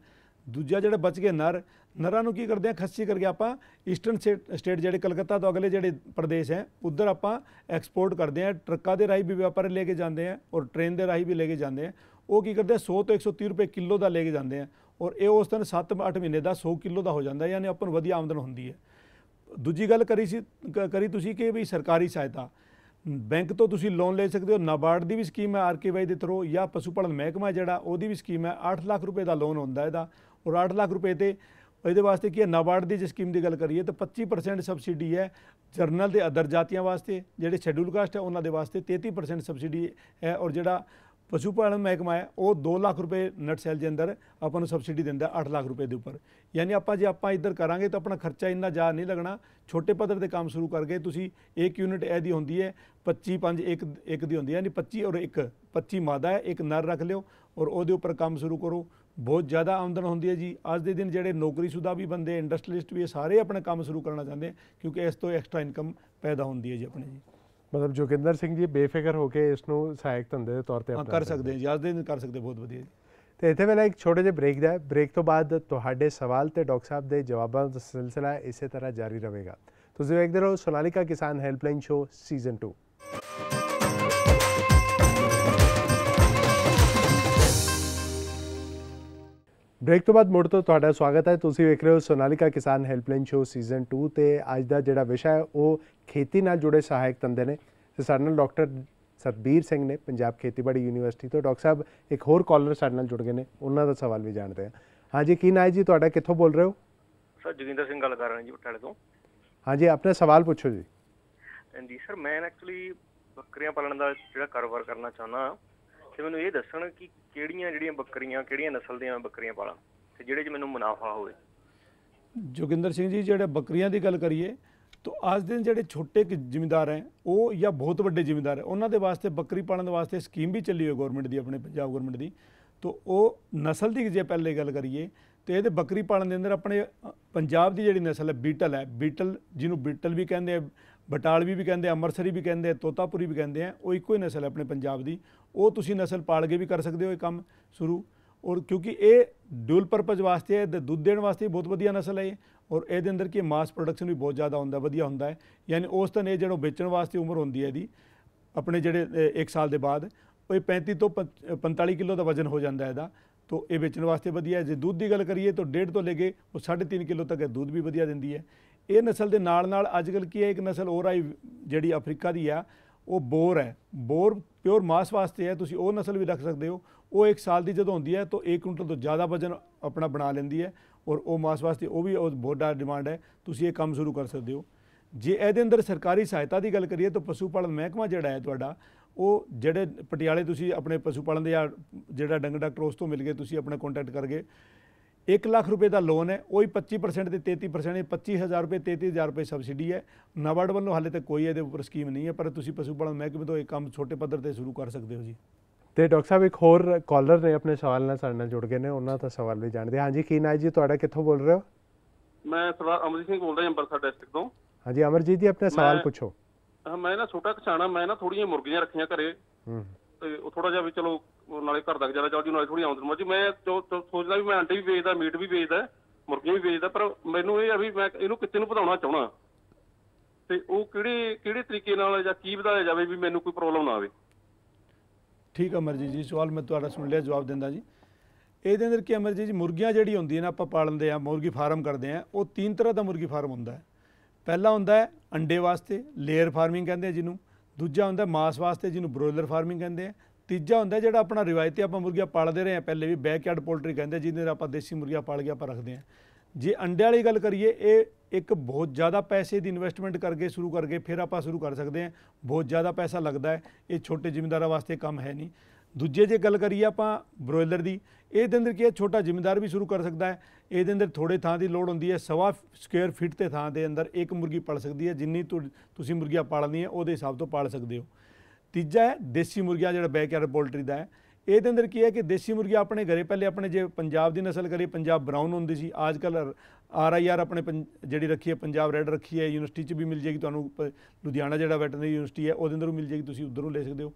ਦੂਜਾ ਜਿਹੜਾ ਬਚ ਗਿਆ ਨਰ ਨਰਾਂ ਨੂੰ ਕੀ ਕਰਦੇ ਆ ਖੱਸੀ ਕਰਕੇ ਆਪਾਂ ਈਸਟਰਨ ਸਟੇਟ ਜਿਹੜੇ ਕਲਕੱਤਾ ਤੋਂ ਅਗਲੇ ਜਿਹੜੇ ਪ੍ਰਦੇਸ਼ ਹੈ ਉਧਰ ਆਪਾਂ ਐਕਸਪੋਰਟ ਕਰਦੇ ਆ ਟਰੱਕਾਂ ਦੇ ਰਾਹੀਂ ਵੀ ਵਪਾਰ ਲੈ ਕੇ ਜਾਂਦੇ ਆ ਔਰ ਟ੍ਰੇਨ ਦੇ ਰਾਹੀਂ ਵੀ ਲੈ ਕੇ ਜਾਂਦੇ ਆ ਉਹ ਕੀ ਕਰਦੇ ਆ 100 ਤੋਂ 130 ਰੁਪਏ ਕਿਲੋ ਦਾ ਲੈ ਕੇ ਜਾਂਦੇ ਆ ਔਰ ਇਹ ਉਸ ਦਿਨ 7-8 ਮਹੀਨੇ ਦਾ 100 ਕਿਲੋ ਦਾ ਹੋ ਜਾਂਦਾ ਯਾਨੀ ਆਪਾਂ ਨੂੰ ਵਧੀਆ ਆਮਦਨ ਹੁੰਦੀ ਹੈ ਦੂਜੀ ਗੱਲ ਕਰੀ ਸੀ ਕਰੀ ਤੁਸੀਂ ਕਿ ਵੀ ਸਰਕਾਰੀ ਸਹਾਇਤਾ ਬੈਂਕ ਤੋਂ ਤੁਸੀਂ ਲੋਨ ਲੈ ਸਕਦੇ ਹੋ ਨਾਬਾਰਡ ਦੀ ਵੀ ਸਕੀਮ ਹੈ ਆਰਕੇਵਾਈ ਦੇ ਥਰੋ ਜਾਂ ਪਸ਼ੂ ਪਾਲਣ ਮਹਿਕਮਾ ਜਿਹੜਾ ਉਹਦੀ ਵੀ ਸਕੀਮ ਹੈ 8 ਲੱਖ ਰੁਪਏ ਦਾ ਲੋਨ ਹੁੰਦਾ ਇਹਦਾ ਔਰ 8 ਲੱਖ ਰੁਪਏ ਤੇ ਇਹਦੇ ਵਾਸਤੇ ਕੀ ਹੈ ਨਾਬਾਰਡ ਦੀ ਜਿਸ ਸਕੀਮ ਦੀ ਗੱਲ ਕਰੀਏ ਤਾਂ 25% ਸਬਸਿਡੀ ਹੈ ਜਰਨਲ ਦੇ ਅਦਰ ਜਾਤੀਆਂ ਵਾਸਤੇ ਜਿਹੜੇ ਸ਼ੈਡਿਊਲ ਕਾਸਟ ਹੈ ਉਹਨਾਂ ਦੇ ਵਾਸਤੇ 33% ਸਬਸਿਡੀ ਹੈ ਔਰ ਜਿਹੜਾ ਪਸ਼ੂ ਪਾਲਣ ਮਹਿਕਮਾ ਹੈ ਉਹ 2 ਲੱਖ ਰੁਪਏ ਨਟ ਸੈਲ ਦੇ ਅੰਦਰ ਆਪਾਂ ਨੂੰ ਸਬਸਿਡੀ ਦਿੰਦਾ 8 ਲੱਖ ਰੁਪਏ ਦੇ ਉੱਪਰ ਯਾਨੀ ਆਪਾਂ ਜੇ ਆਪਾਂ ਇੱਧਰ ਕਰਾਂਗੇ ਤਾਂ ਆਪਣਾ ਖਰਚਾ ਇੰਨਾ ਜ਼ਿਆਦਾ ਨਹੀਂ ਲੱਗਣਾ ਛੋਟੇ ਪੱਧਰ ਤੇ ਕੰਮ ਸ਼ੁਰੂ ਕਰਕੇ ਤੁਸੀਂ ਇੱਕ ਯੂਨਿਟ ਇਹ ਦੀ ਹੁੰਦੀ ਹੈ 25 5 1 1 ਦੀ ਹੁੰਦੀ ਹੈ ਯਾਨੀ 25 ਔਰ 1 25 ਮਾਦਾ ਹੈ ਇੱਕ ਨਰ ਰੱਖ ਲਿਓ ਔਰ ਉਹਦੇ ਉੱਪਰ ਕੰਮ ਸ਼ੁਰੂ ਕਰੋ ਬਹੁਤ ਜ਼ਿਆਦਾ ਆਮਦਨ ਹੁੰਦੀ ਹੈ ਜੀ ਅੱਜ ਦੇ ਦਿਨ ਜਿਹੜੇ ਨੌਕਰੀਸ਼ੁਦਾ ਵੀ ਬੰਦੇ ਇੰਡਸਟਰੀਲਿਸਟ ਵੀ ਇਹ ਸਾਰੇ ਆਪਣਾ ਕੰਮ ਸ਼ੁਰੂ ਕਰਨਾ ਚਾਹੁੰਦੇ ਆ ਕਿਉਂਕਿ ਇਸ ਤੋਂ ਐਕਸਟਰਾ ਇਨਕਮ ਪੈਦਾ ਹੁੰਦੀ ਹੈ ਜੀ ਆਪਣੇ ਜੀ ਮਤਲਬ ਜੋਗਿੰਦਰ ਸਿੰਘ ਜੀ ਬੇਫਿਕਰ ਹੋ ਕੇ ਇਸ ਨੂੰ ਸਹਾਇਕ ਧੰਦੇ ਦੇ ਤੌਰ ਤੇ ਆਪਣਾ ਕਰ ਸਕਦੇ ਜੀ ਅੱਜ ਦੇ ਦਿਨ ਕਰ ਸਕਦੇ ਬਹੁਤ ਵਧੀਆ ਜੀ ਤੇ ਇੱਥੇ ਵੇਲੇ ਇੱਕ ਛੋਟੇ ਜਿਹੇ ਬ੍ਰੇਕ ਦਾ ਬ੍ਰੇਕ ਤੋਂ ਬਾਅਦ ਤੁਹਾਡੇ ਸਵਾਲ ਤੇ ਡਾਕਟਰ ਸਾਹਿਬ ਦੇ ਜਵਾਬਾਂ ਦਾ ਸਿਲਸਿਲਾ ਇਸੇ ਤਰ੍ਹਾਂ ਜਾਰੀ ਰਹੇਗਾ ਤੁਸੀਂ ਵੇਖਦੇ ਰਹੋ ਸੋਨਾਲਿਕਾ ਕਿਸਾਨ ਹੈਲਪਲਾਈਨ ਸ਼ੋ ਸੀਜ਼ਨ 2 ਬ੍ਰੇਕ ਤੋਂ ਬਾਅਦ ਮੋੜ ਤੋਂ ਤੁਹਾਡਾ ਸਵਾਗਤ ਹੈ ਤੁਸੀਂ ਵੇਖ ਰਹੇ ਹੋ ਸੋਨਾਲਿਕਾ ਕਿਸਾਨ ਹੈਲਪਲਾਈਨ ਸ਼ੋ ਸੀਜ਼ਨ 2 ਤੇ ਅੱਜ ਦਾ ਜਿਹੜਾ ਵਿਸ਼ਾ ਹੈ ਉਹ ਖੇਤੀ ਨਾਲ ਜੁੜੇ ਸਹਾਇਕ ਤੰਦੇ ਨੇ ਤੇ ਸਾਡੇ ਨਾਲ ਡਾਕਟਰ ਸਤਬੀਰ ਸਿੰਘ ਨੇ ਪੰਜਾਬ ਖੇਤੀਬਾੜੀ ਯੂਨੀਵਰਸਿਟੀ ਤੋਂ ਡਾਕਟਰ ਸਾਹਿਬ ਇੱਕ ਹੋਰ ਕਾਲਰ ਸਾਡੇ ਨਾਲ ਜੁੜ ਗਏ ਨੇ ਉਹਨਾਂ ਦਾ ਸਵਾਲ ਵੀ ਜਾਣਦੇ ਹਾਂ ਹਾਂਜੀ ਕੀ ਨਾਮ ਹੈ ਜੀ ਤੁਹਾਡਾ ਕਿੱਥੋਂ ਬੋਲ ਰਹੇ ਹੋ ਸਰ ਜਗਿੰਦਰ ਸਿੰਘ ਗੱਲ ਕਰ ਰਹੇ ਜੀ ਬਟਾਲੇ ਤੋਂ ਹਾਂਜੀ ਆਪਣਾ ਸਵਾਲ ਪੁੱਛੋ ਜੀ ਜੀ ਸਰ ਮੈਂ ਐਕਚੁਅਲੀ ਬੱਕਰੀਆਂ ਪਾਲਣ ਦਾ ਜਿਹੜਾ ਕਾਰੋਬਾਰ ਕਰਨਾ ਚਾਹੁੰਦਾ ਤੇ ਮੈਨੂੰ ਇਹ ਦੱਸਣ ਕਿ ਕਿਹੜੀਆਂ ਜਿਹੜੀਆਂ ਬੱਕਰੀਆਂ ਕਿਹੜੀਆਂ ਨਸਲ ਦੀਆਂ ਬੱਕਰੀਆਂ ਪਾਲਾਂ ਤੇ ਜਿਹੜੇ 'ਚ ਮੈਨੂੰ ਮੁਨਾਫਾ ਹੋਵੇ ਜੋਗਿੰਦਰ ਸਿੰਘ ਜੀ ਜਿਹੜੇ ਬੱਕਰੀਆਂ ਦੀ ਗੱਲ ਕਰੀਏ ਤੋ ਅੱਜ ਦਿਨ ਜਿਹੜੇ ਛੋਟੇ ਜ਼ਿੰਮੇਦਾਰ ਹੈ ਉਹ ਜਾਂ ਬਹੁਤ ਵੱਡੇ ਜ਼ਿੰਮੇਦਾਰ ਹੈ ਉਹਨਾਂ ਦੇ ਵਾਸਤੇ ਬੱਕਰੀ ਪਾਲਣ ਦੇ ਵਾਸਤੇ ਸਕੀਮ ਵੀ ਚੱਲੀ ਹੋਈ ਗਵਰਨਮੈਂਟ ਦੀ ਆਪਣੇ ਪੰਜਾਬ ਗਵਰਨਮੈਂਟ ਦੀ ਤੋ ਉਹ ਨਸਲ ਦੀ ਜੇ ਪਹਿਲੇ ਗੱਲ ਕਰੀਏ ਤੇ ਇਹਦੇ ਬੱਕਰੀ ਪਾਲਣ ਦੇ ਅੰਦਰ ਆਪਣੇ ਪੰਜਾਬ ਦੀ ਜਿਹੜੀ ਨਸਲ ਹੈ ਬੀਟਲ ਹੈ ਬੀਟਲ ਜਿਹਨੂੰ ਬੀਟਲ ਵੀ ਕਹਿੰਦੇ ਆ ਬਟਾਲਵੀ ਵੀ ਕਹਿੰਦੇ ਆ ਅਮਰਸਰੀ ਵੀ ਕਹਿੰਦੇ ਆ ਤੋਤਾਪੁਰੀ ਵੀ ਕਹਿੰਦੇ ਆ ਉਹ ਇੱਕੋ ਹੀ ਨਸਲ ਹੈ ਆਪਣੇ ਪੰਜਾਬ ਦੀ ਉਹ ਤੁਸੀਂ ਨਸਲ ਪਾਲ ਕੇ ਵੀ ਕਰ ਸਕਦੇ ਹੋ ਇਹ ਕੰਮ ਸ਼ੁਰੂ ਔਰ ਕਿਉਂਕਿ ਇਹ ਡੂਲ ਪਰਪਸ ਵਾਸਤੇ ਹੈ ਦੁੱਧ ਦੇਣ ਵਾਸਤੇ ਬਹੁਤ ਵਧੀਆ ਨਸਲ ਹੈ ਔਰ ਇਹਦੇ ਅੰਦਰ ਕੀ ਮਾਸ ਪ੍ਰੋਡਕਸ਼ਨ ਵੀ ਬਹੁਤ ਜ਼ਿਆਦਾ ਹੁੰਦਾ ਵਧੀਆ ਹੁੰਦਾ ਹੈ ਯਾਨੀ ਉਸ ਤਨ ਇਹ ਜਿਹੜਾ ਵੇਚਣ ਵਾਸਤੇ ਉਮਰ ਹੁੰਦੀ ਹੈ ਇਹਦੀ ਆਪਣੇ ਜਿਹੜੇ 1 ਸਾਲ ਦੇ ਬਾਅਦ ਉਹ 35 ਤੋਂ 45 ਕਿਲੋ ਦਾ ਵਜ਼ਨ ਹੋ ਜਾਂਦਾ ਇਹਦਾ ਤੋਂ ਇਹ ਵੇਚਣ ਵਾਸਤੇ ਵਧੀਆ ਹੈ ਜੇ ਦੁੱਧ ਦੀ ਗੱਲ ਕਰੀਏ ਤਾਂ 1.5 ਤੋਂ ਲੈ ਕੇ ਉਹ 3.5 ਕਿਲੋ ਤੱਕ ਦੁੱਧ ਵੀ ਵਧੀਆ ਦਿੰਦੀ ਹੈ ਇਹ ਨਸਲ ਦੇ ਨਾਲ ਨਾਲ ਅੱਜਕੱਲ ਕੀ ਹੈ ਇੱਕ ਨਸਲ ਹੋਰ ਆਈ ਜਿਹੜੀ ਅਫਰੀਕਾ ਦੀ ਆ ਉਹ ਬੋਰ ਹੈ ਬੋਰ ਪਿਓਰ ਮਾਸ ਵਾਸਤੇ ਹੈ ਤੁਸੀਂ ਉਹ ਨਸਲ ਵੀ ਰੱਖ ਸਕਦੇ ਹੋ ਉਹ 1 ਸਾਲ ਦੀ ਜਦੋਂ ਹੁੰਦੀ ਹੈ ਤਾਂ 1 ਕੁਇੰਟਲ ਤੋਂ ਜ਼ਿਆਦਾ ਵਜਨ ਆਪਣਾ ਬਣਾ ਲੈਂਦੀ ਹੈ ਔਰ ਉਹ ਮਾਸ ਵਾਸਤੇ ਉਹ ਵੀ ਉਹ ਬਹੁਤ ਜ਼ਿਆਦਾ ਡਿਮਾਂਡ ਹੈ ਤੁਸੀਂ ਇਹ ਕੰਮ ਸ਼ੁਰੂ ਕਰ ਸਕਦੇ ਹੋ ਜੇ ਇਹਦੇ ਅੰਦਰ ਸਰਕਾਰੀ ਸਹਾਇਤਾ ਦੀ ਗੱਲ ਕਰੀਏ ਤਾਂ ਪਸ਼ੂ ਪਾਲਣ ਮਹਿਕਮਾ ਜਿਹੜਾ ਹੈ ਤੁਹਾਡਾ ਉਹ ਜਿਹੜੇ ਪਟਿਆਲੇ ਤੁਸੀਂ ਆਪਣੇ ਪਸ਼ੂ ਪਾਲਣ ਦੇ ਜਿਹੜਾ ਡੰਗ ਡਾਕਟਰ ਉਸ ਤੋਂ ਮਿਲ ਗਏ ਤੁਸੀਂ ਆਪਣਾ ਕੰਟੈਕਟ ਕਰ ਗਏ 1 ਲੱਖ ਰੁਪਏ ਦਾ ਲੋਨ ਹੈ ਉਹੀ 25% ਤੇ 33% ਇਹ 25000 ਰੁਪਏ 33000 ਰੁਪਏ ਸਬਸਿਡੀ ਹੈ ਨਵਾਰਡ ਵੱਲੋਂ ਹਾਲੇ ਤੱਕ ਕੋਈ ਇਹਦੇ ਉੱਪਰ ਸਕੀਮ ਨਹੀਂ ਹੈ ਪਰ ਤੁਸੀਂ ਪਸ਼ੂ ਪਾਲਣ ਮਹਿਕਮੇ ਤੋਂ ਇਹ ਕੰਮ ਛੋਟੇ ਪੱਧਰ ਤੇ ਸ਼ੁਰੂ ਕਰ ਸਕਦੇ ਹੋ ਜੀ ਤੇ ਡਾਕਟਰ ਸਾਹਿਬ ਇੱਕ ਹੋਰ ਕਾਲਰ ਨੇ ਆਪਣੇ ਸਵਾਲ ਨਾਲ ਸਾਡੇ ਨਾਲ ਜੁੜ ਗਏ ਨੇ ਉਹਨਾਂ ਦਾ ਸਵਾਲ ਵੀ ਜਾਣਦੇ ਹਾਂ ਜੀ ਕੀ ਨਾਮ ਜੀ ਤੁਹਾਡਾ ਕਿੱਥੋਂ ਬੋਲ ਰਹੇ ਹੋ ਮੈਂ ਅਮਰਜੀਤ ਸਿੰਘ ਬੋਲ ਰਿਹਾ ਅੰਮ੍ਰਿਤਸਰ ਡਿਸਟ੍ਰਿਕਟ ਤੋਂ ਹਾਂਜੀ ਅਮਰਜੀਤ ਜੀ ਆਪਣਾ ਸਵਾਲ ਪੁੱਛੋ ਮੈਂ ਨਾ ਛੋਟਾ ਕਿਸਾਨ ਆ ਮੈਂ ਨਾ ਥੋੜੀਆਂ ਮੁਰਗੀਆਂ ਰੱਖੀਆਂ ਘਰੇ ਹੂੰ ਤੇ ਉਹ ਥੋੜਾ ਜਿਹਾ ਵੀ ਚਲੋ ਨਾਲੇ ਘਰ ਦਾ ਗੁਜ਼ਾਰਾ ਚੱਲ ਜੂ ਨਾਲੇ ਥੋੜੀ ਆਮਦਨ ਮੱਝ ਮੈਂ ਜੋ ਸੋਚਦਾ ਵੀ ਮੈਂ ਅੰਡੇ ਵੀ ਵੇਚਦਾ ਮੀਟ ਵੀ ਵੇਚਦਾ ਮੁਰਗੀ ਵੀ ਵੇਚਦਾ ਪਰ ਮੈਨੂੰ ਇਹ ਆ ਵੀ ਮੈਂ ਇਹਨੂੰ ਕਿੱਥੇ ਨੂੰ ਵਧਾਉਣਾ ਚਾਹਣਾ ਤੇ ਉਹ ਕਿਹੜੇ ਕਿਹੜੇ ਤਰੀਕੇ ਨਾਲ ਜਾਂ ਕੀ ਵਧਾਇਆ ਜਾਵੇ ਵੀ ਮੈਨੂੰ ਕੋਈ ਪ੍ਰੋਬਲਮ ਨਾ ਆਵੇ ਠੀਕ ਮਰਜੀ ਜੀ ਸਵਾਲ ਮੈਂ ਤੁਹਾਡਾ ਸੁਣ ਲਿਆ ਜਵਾਬ ਦਿੰਦਾ ਜੀ ਇਹਦੇ ਅੰਦਰ ਕੀ ਮਰਜੀ ਜੀ ਮੁਰਗੀਆਂ ਜਿਹੜੀ ਹੁੰਦੀਆਂ ਨੇ ਆਪਾਂ ਪਾਲਣਦੇ ਆ ਮੁਰਗੀ ਫਾਰਮ ਕਰਦੇ ਆ ਉਹ ਤਿੰਨ ਤਰ੍ਹਾਂ ਦਾ ਮੁਰਗੀ ਫਾਰਮ ਹੁੰਦਾ ਹੈ ਪਹਿਲਾ ਹੁੰਦਾ ਹੈ ਅੰਡੇ ਵਾਸਤੇ ਲੇਅਰ ਫਾਰਮਿੰਗ ਕਹਿੰਦੇ ਆ ਜਿਹਨੂੰ ਦੂਜਾ ਹੁੰਦਾ ਮਾਸ ਵਾਸਤੇ ਜਿਹਨੂੰ ਬ੍ਰੋਇਲਰ ਫਾਰਮਿੰਗ ਕਹਿੰਦੇ ਆ ਤੀਜਾ ਹੁੰਦਾ ਜਿਹੜਾ ਆਪਣਾ ਰਿਵਾਇਤੀ ਆਪਾਂ ਮੁਰਗੀਆਂ ਪਾਲਦੇ ਰਹੇ ਆ ਪਹਿਲੇ ਵੀ ਬੈਕਯਾਰਡ ਪੋਲਟਰੀ ਕਹਿੰਦੇ ਜਿਹਦੇ ਆਪਾਂ ਦੇਸੀ ਮੁਰਗੀਆਂ ਪਾਲ ਕੇ ਆਪਾਂ ਰੱਖਦੇ ਆ ਜੇ ਅੰਡੇ ਵਾਲੀ ਗੱਲ ਕਰੀਏ ਇਹ ਇੱਕ ਬਹੁਤ ਜ਼ਿਆਦਾ ਪੈਸੇ ਦੀ ਇਨਵੈਸਟਮੈਂਟ ਕਰਕੇ ਸ਼ੁਰੂ ਕਰਕੇ ਫਿਰ ਆਪਾਂ ਸ਼ੁਰੂ ਕਰ ਸਕਦੇ ਆ ਬਹੁਤ ਜ਼ਿਆਦਾ ਪੈਸਾ ਲੱਗਦਾ ਹੈ ਇਹ ਛੋਟੇ ਜ਼ਿਮੀਂਦਾਰਾਂ ਵਾਸਤੇ ਕੰਮ ਹੈ ਨਹੀਂ ਦੂਜੇ ਜੇ ਗੱਲ ਕਰੀਏ ਆਪਾਂ ਬ੍ਰੋਇਲਰ ਦੀ ਇਹਦੇ ਅੰਦਰ ਕੀ ਹੈ ਛੋਟਾ ਜ਼ਿੰਮੇਦਾਰ ਵੀ ਸ਼ੁਰੂ ਕਰ ਸਕਦਾ ਹੈ ਇਹਦੇ ਅੰਦਰ ਥੋੜੇ ਥਾਂ ਦੀ ਲੋੜ ਹੁੰਦੀ ਹੈ ਸਵਾ ਸਕੁਅਰ ਫੀਟ ਤੇ ਥਾਂ ਦੇ ਅੰਦਰ ਇੱਕ ਮੁਰਗੀ ਪਾਲ ਸਕਦੀ ਹੈ ਜਿੰਨੀ ਤੁਸੀਂ ਮੁਰਗੀਆਂ ਪਾਲਣੀ ਹੈ ਉਹਦੇ ਹਿਸਾਬ ਤੋਂ ਪਾਲ ਸਕਦੇ ਹੋ ਤੀਜਾ ਹੈ ਦੇਸੀ ਮੁਰਗੀਆਂ ਜਿਹੜਾ ਬੈਕਯਾਰਡ ਪੋਲਟਰੀ ਦਾ ਹੈ ਇਹਦੇ ਅੰਦਰ ਕੀ ਹੈ ਕਿ ਦੇਸੀ ਮੁਰਗੀ ਆਪਣੇ ਘਰੇ ਪਹਿਲੇ ਆਪਣੇ ਜੇ ਪੰਜਾਬ ਦੀ ਨਸਲ ਕਰੀ ਪੰਜਾਬ ਬਰਾਊਨ ਹੁੰਦੀ ਸੀ ਅੱਜ ਕੱਲ ਆਰ ਆਈ ਆਰ ਆਪਣੇ ਜਿਹੜੀ ਰੱਖੀ ਹੈ ਪੰਜਾਬ ਰੈਡ ਰੱਖੀ ਹੈ ਯੂਨੀਵਰਸਿਟੀ 'ਚ ਵੀ ਮਿਲ ਜੇਗੀ ਤੁਹਾਨੂੰ ਲੁਧਿਆਣਾ ਜਿਹੜਾ ਵੈਟਰਨਰੀ ਯੂਨੀਵਰਸਿਟੀ ਹੈ ਉਹਦੇ ਅੰਦਰੋਂ ਮਿਲ ਜੇਗੀ ਤੁਸੀਂ ਉਧਰੋਂ ਲੈ ਸਕਦੇ ਹੋ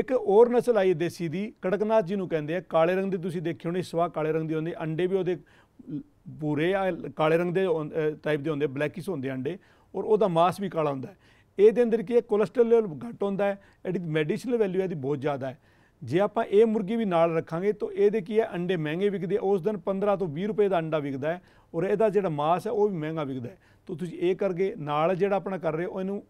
ਇੱਕ ਹੋਰ ਨਸਲ ਆਈ ਦੇਸੀ ਦੀ ਕੜਕਨਾਥ ਜੀ ਨੂੰ ਕਹਿੰਦੇ ਆ ਕਾਲੇ ਰੰਗ ਦੀ ਤੁਸੀਂ ਦੇਖੀ ਹੋਣੀ ਸਵਾ ਕਾਲੇ ਰੰਗ ਦੀ ਹੁੰਦੀ ਅੰਡੇ ਵੀ ਉਹਦੇ ਪੂਰੇ ਕਾਲੇ ਰੰਗ ਦੇ ਟਾਈਪ ਦੇ ਹੁੰਦੇ ਬਲੈਕਿਸ਼ ਹੁੰਦੇ ਅੰਡੇ ਔਰ ਉਹਦਾ ਮਾਸ ਵੀ ਕਾਲਾ ਹੁੰਦਾ ਇਹਦੇ ਅੰਦਰ ਕੀ ਹੈ ਕੋਲੇਸਟ੍ਰੋਲ ਲੈਵਲ ਘਟ ਹੁੰਦਾ ਹੈ ਇਹਦੀ ਮੈਡੀਸਨਲ ਵੈਲਿਊ ਇਹਦੀ ਬਹੁਤ ਜ਼ਿਆਦਾ ਹੈ ਜੇ ਆਪਾਂ ਇਹ ਮੁਰਗੀ ਵੀ ਨਾਲ ਰੱਖਾਂਗੇ ਤਾਂ ਇਹਦੇ ਕੀ ਹੈ ਅੰਡੇ ਮਹਿੰਗੇ ਵਿਕਦੇ ਉਸ ਦਿਨ 15 ਤੋਂ 20 ਰੁਪਏ ਦਾ ਅੰਡਾ ਵਿਕਦਾ ਹੈ ਔਰ ਇਹਦਾ ਜਿਹੜਾ ਮਾਸ ਹੈ ਉਹ ਵੀ ਮਹਿੰਗਾ ਵਿਕਦਾ ਹੈ ਤਾਂ ਤੁਸੀਂ ਇਹ ਕਰਕੇ ਨਾਲ ਜਿਹੜਾ ਆਪਣਾ ਕਰ ਰਹੇ ਹੋ ਇਹਨੂੰ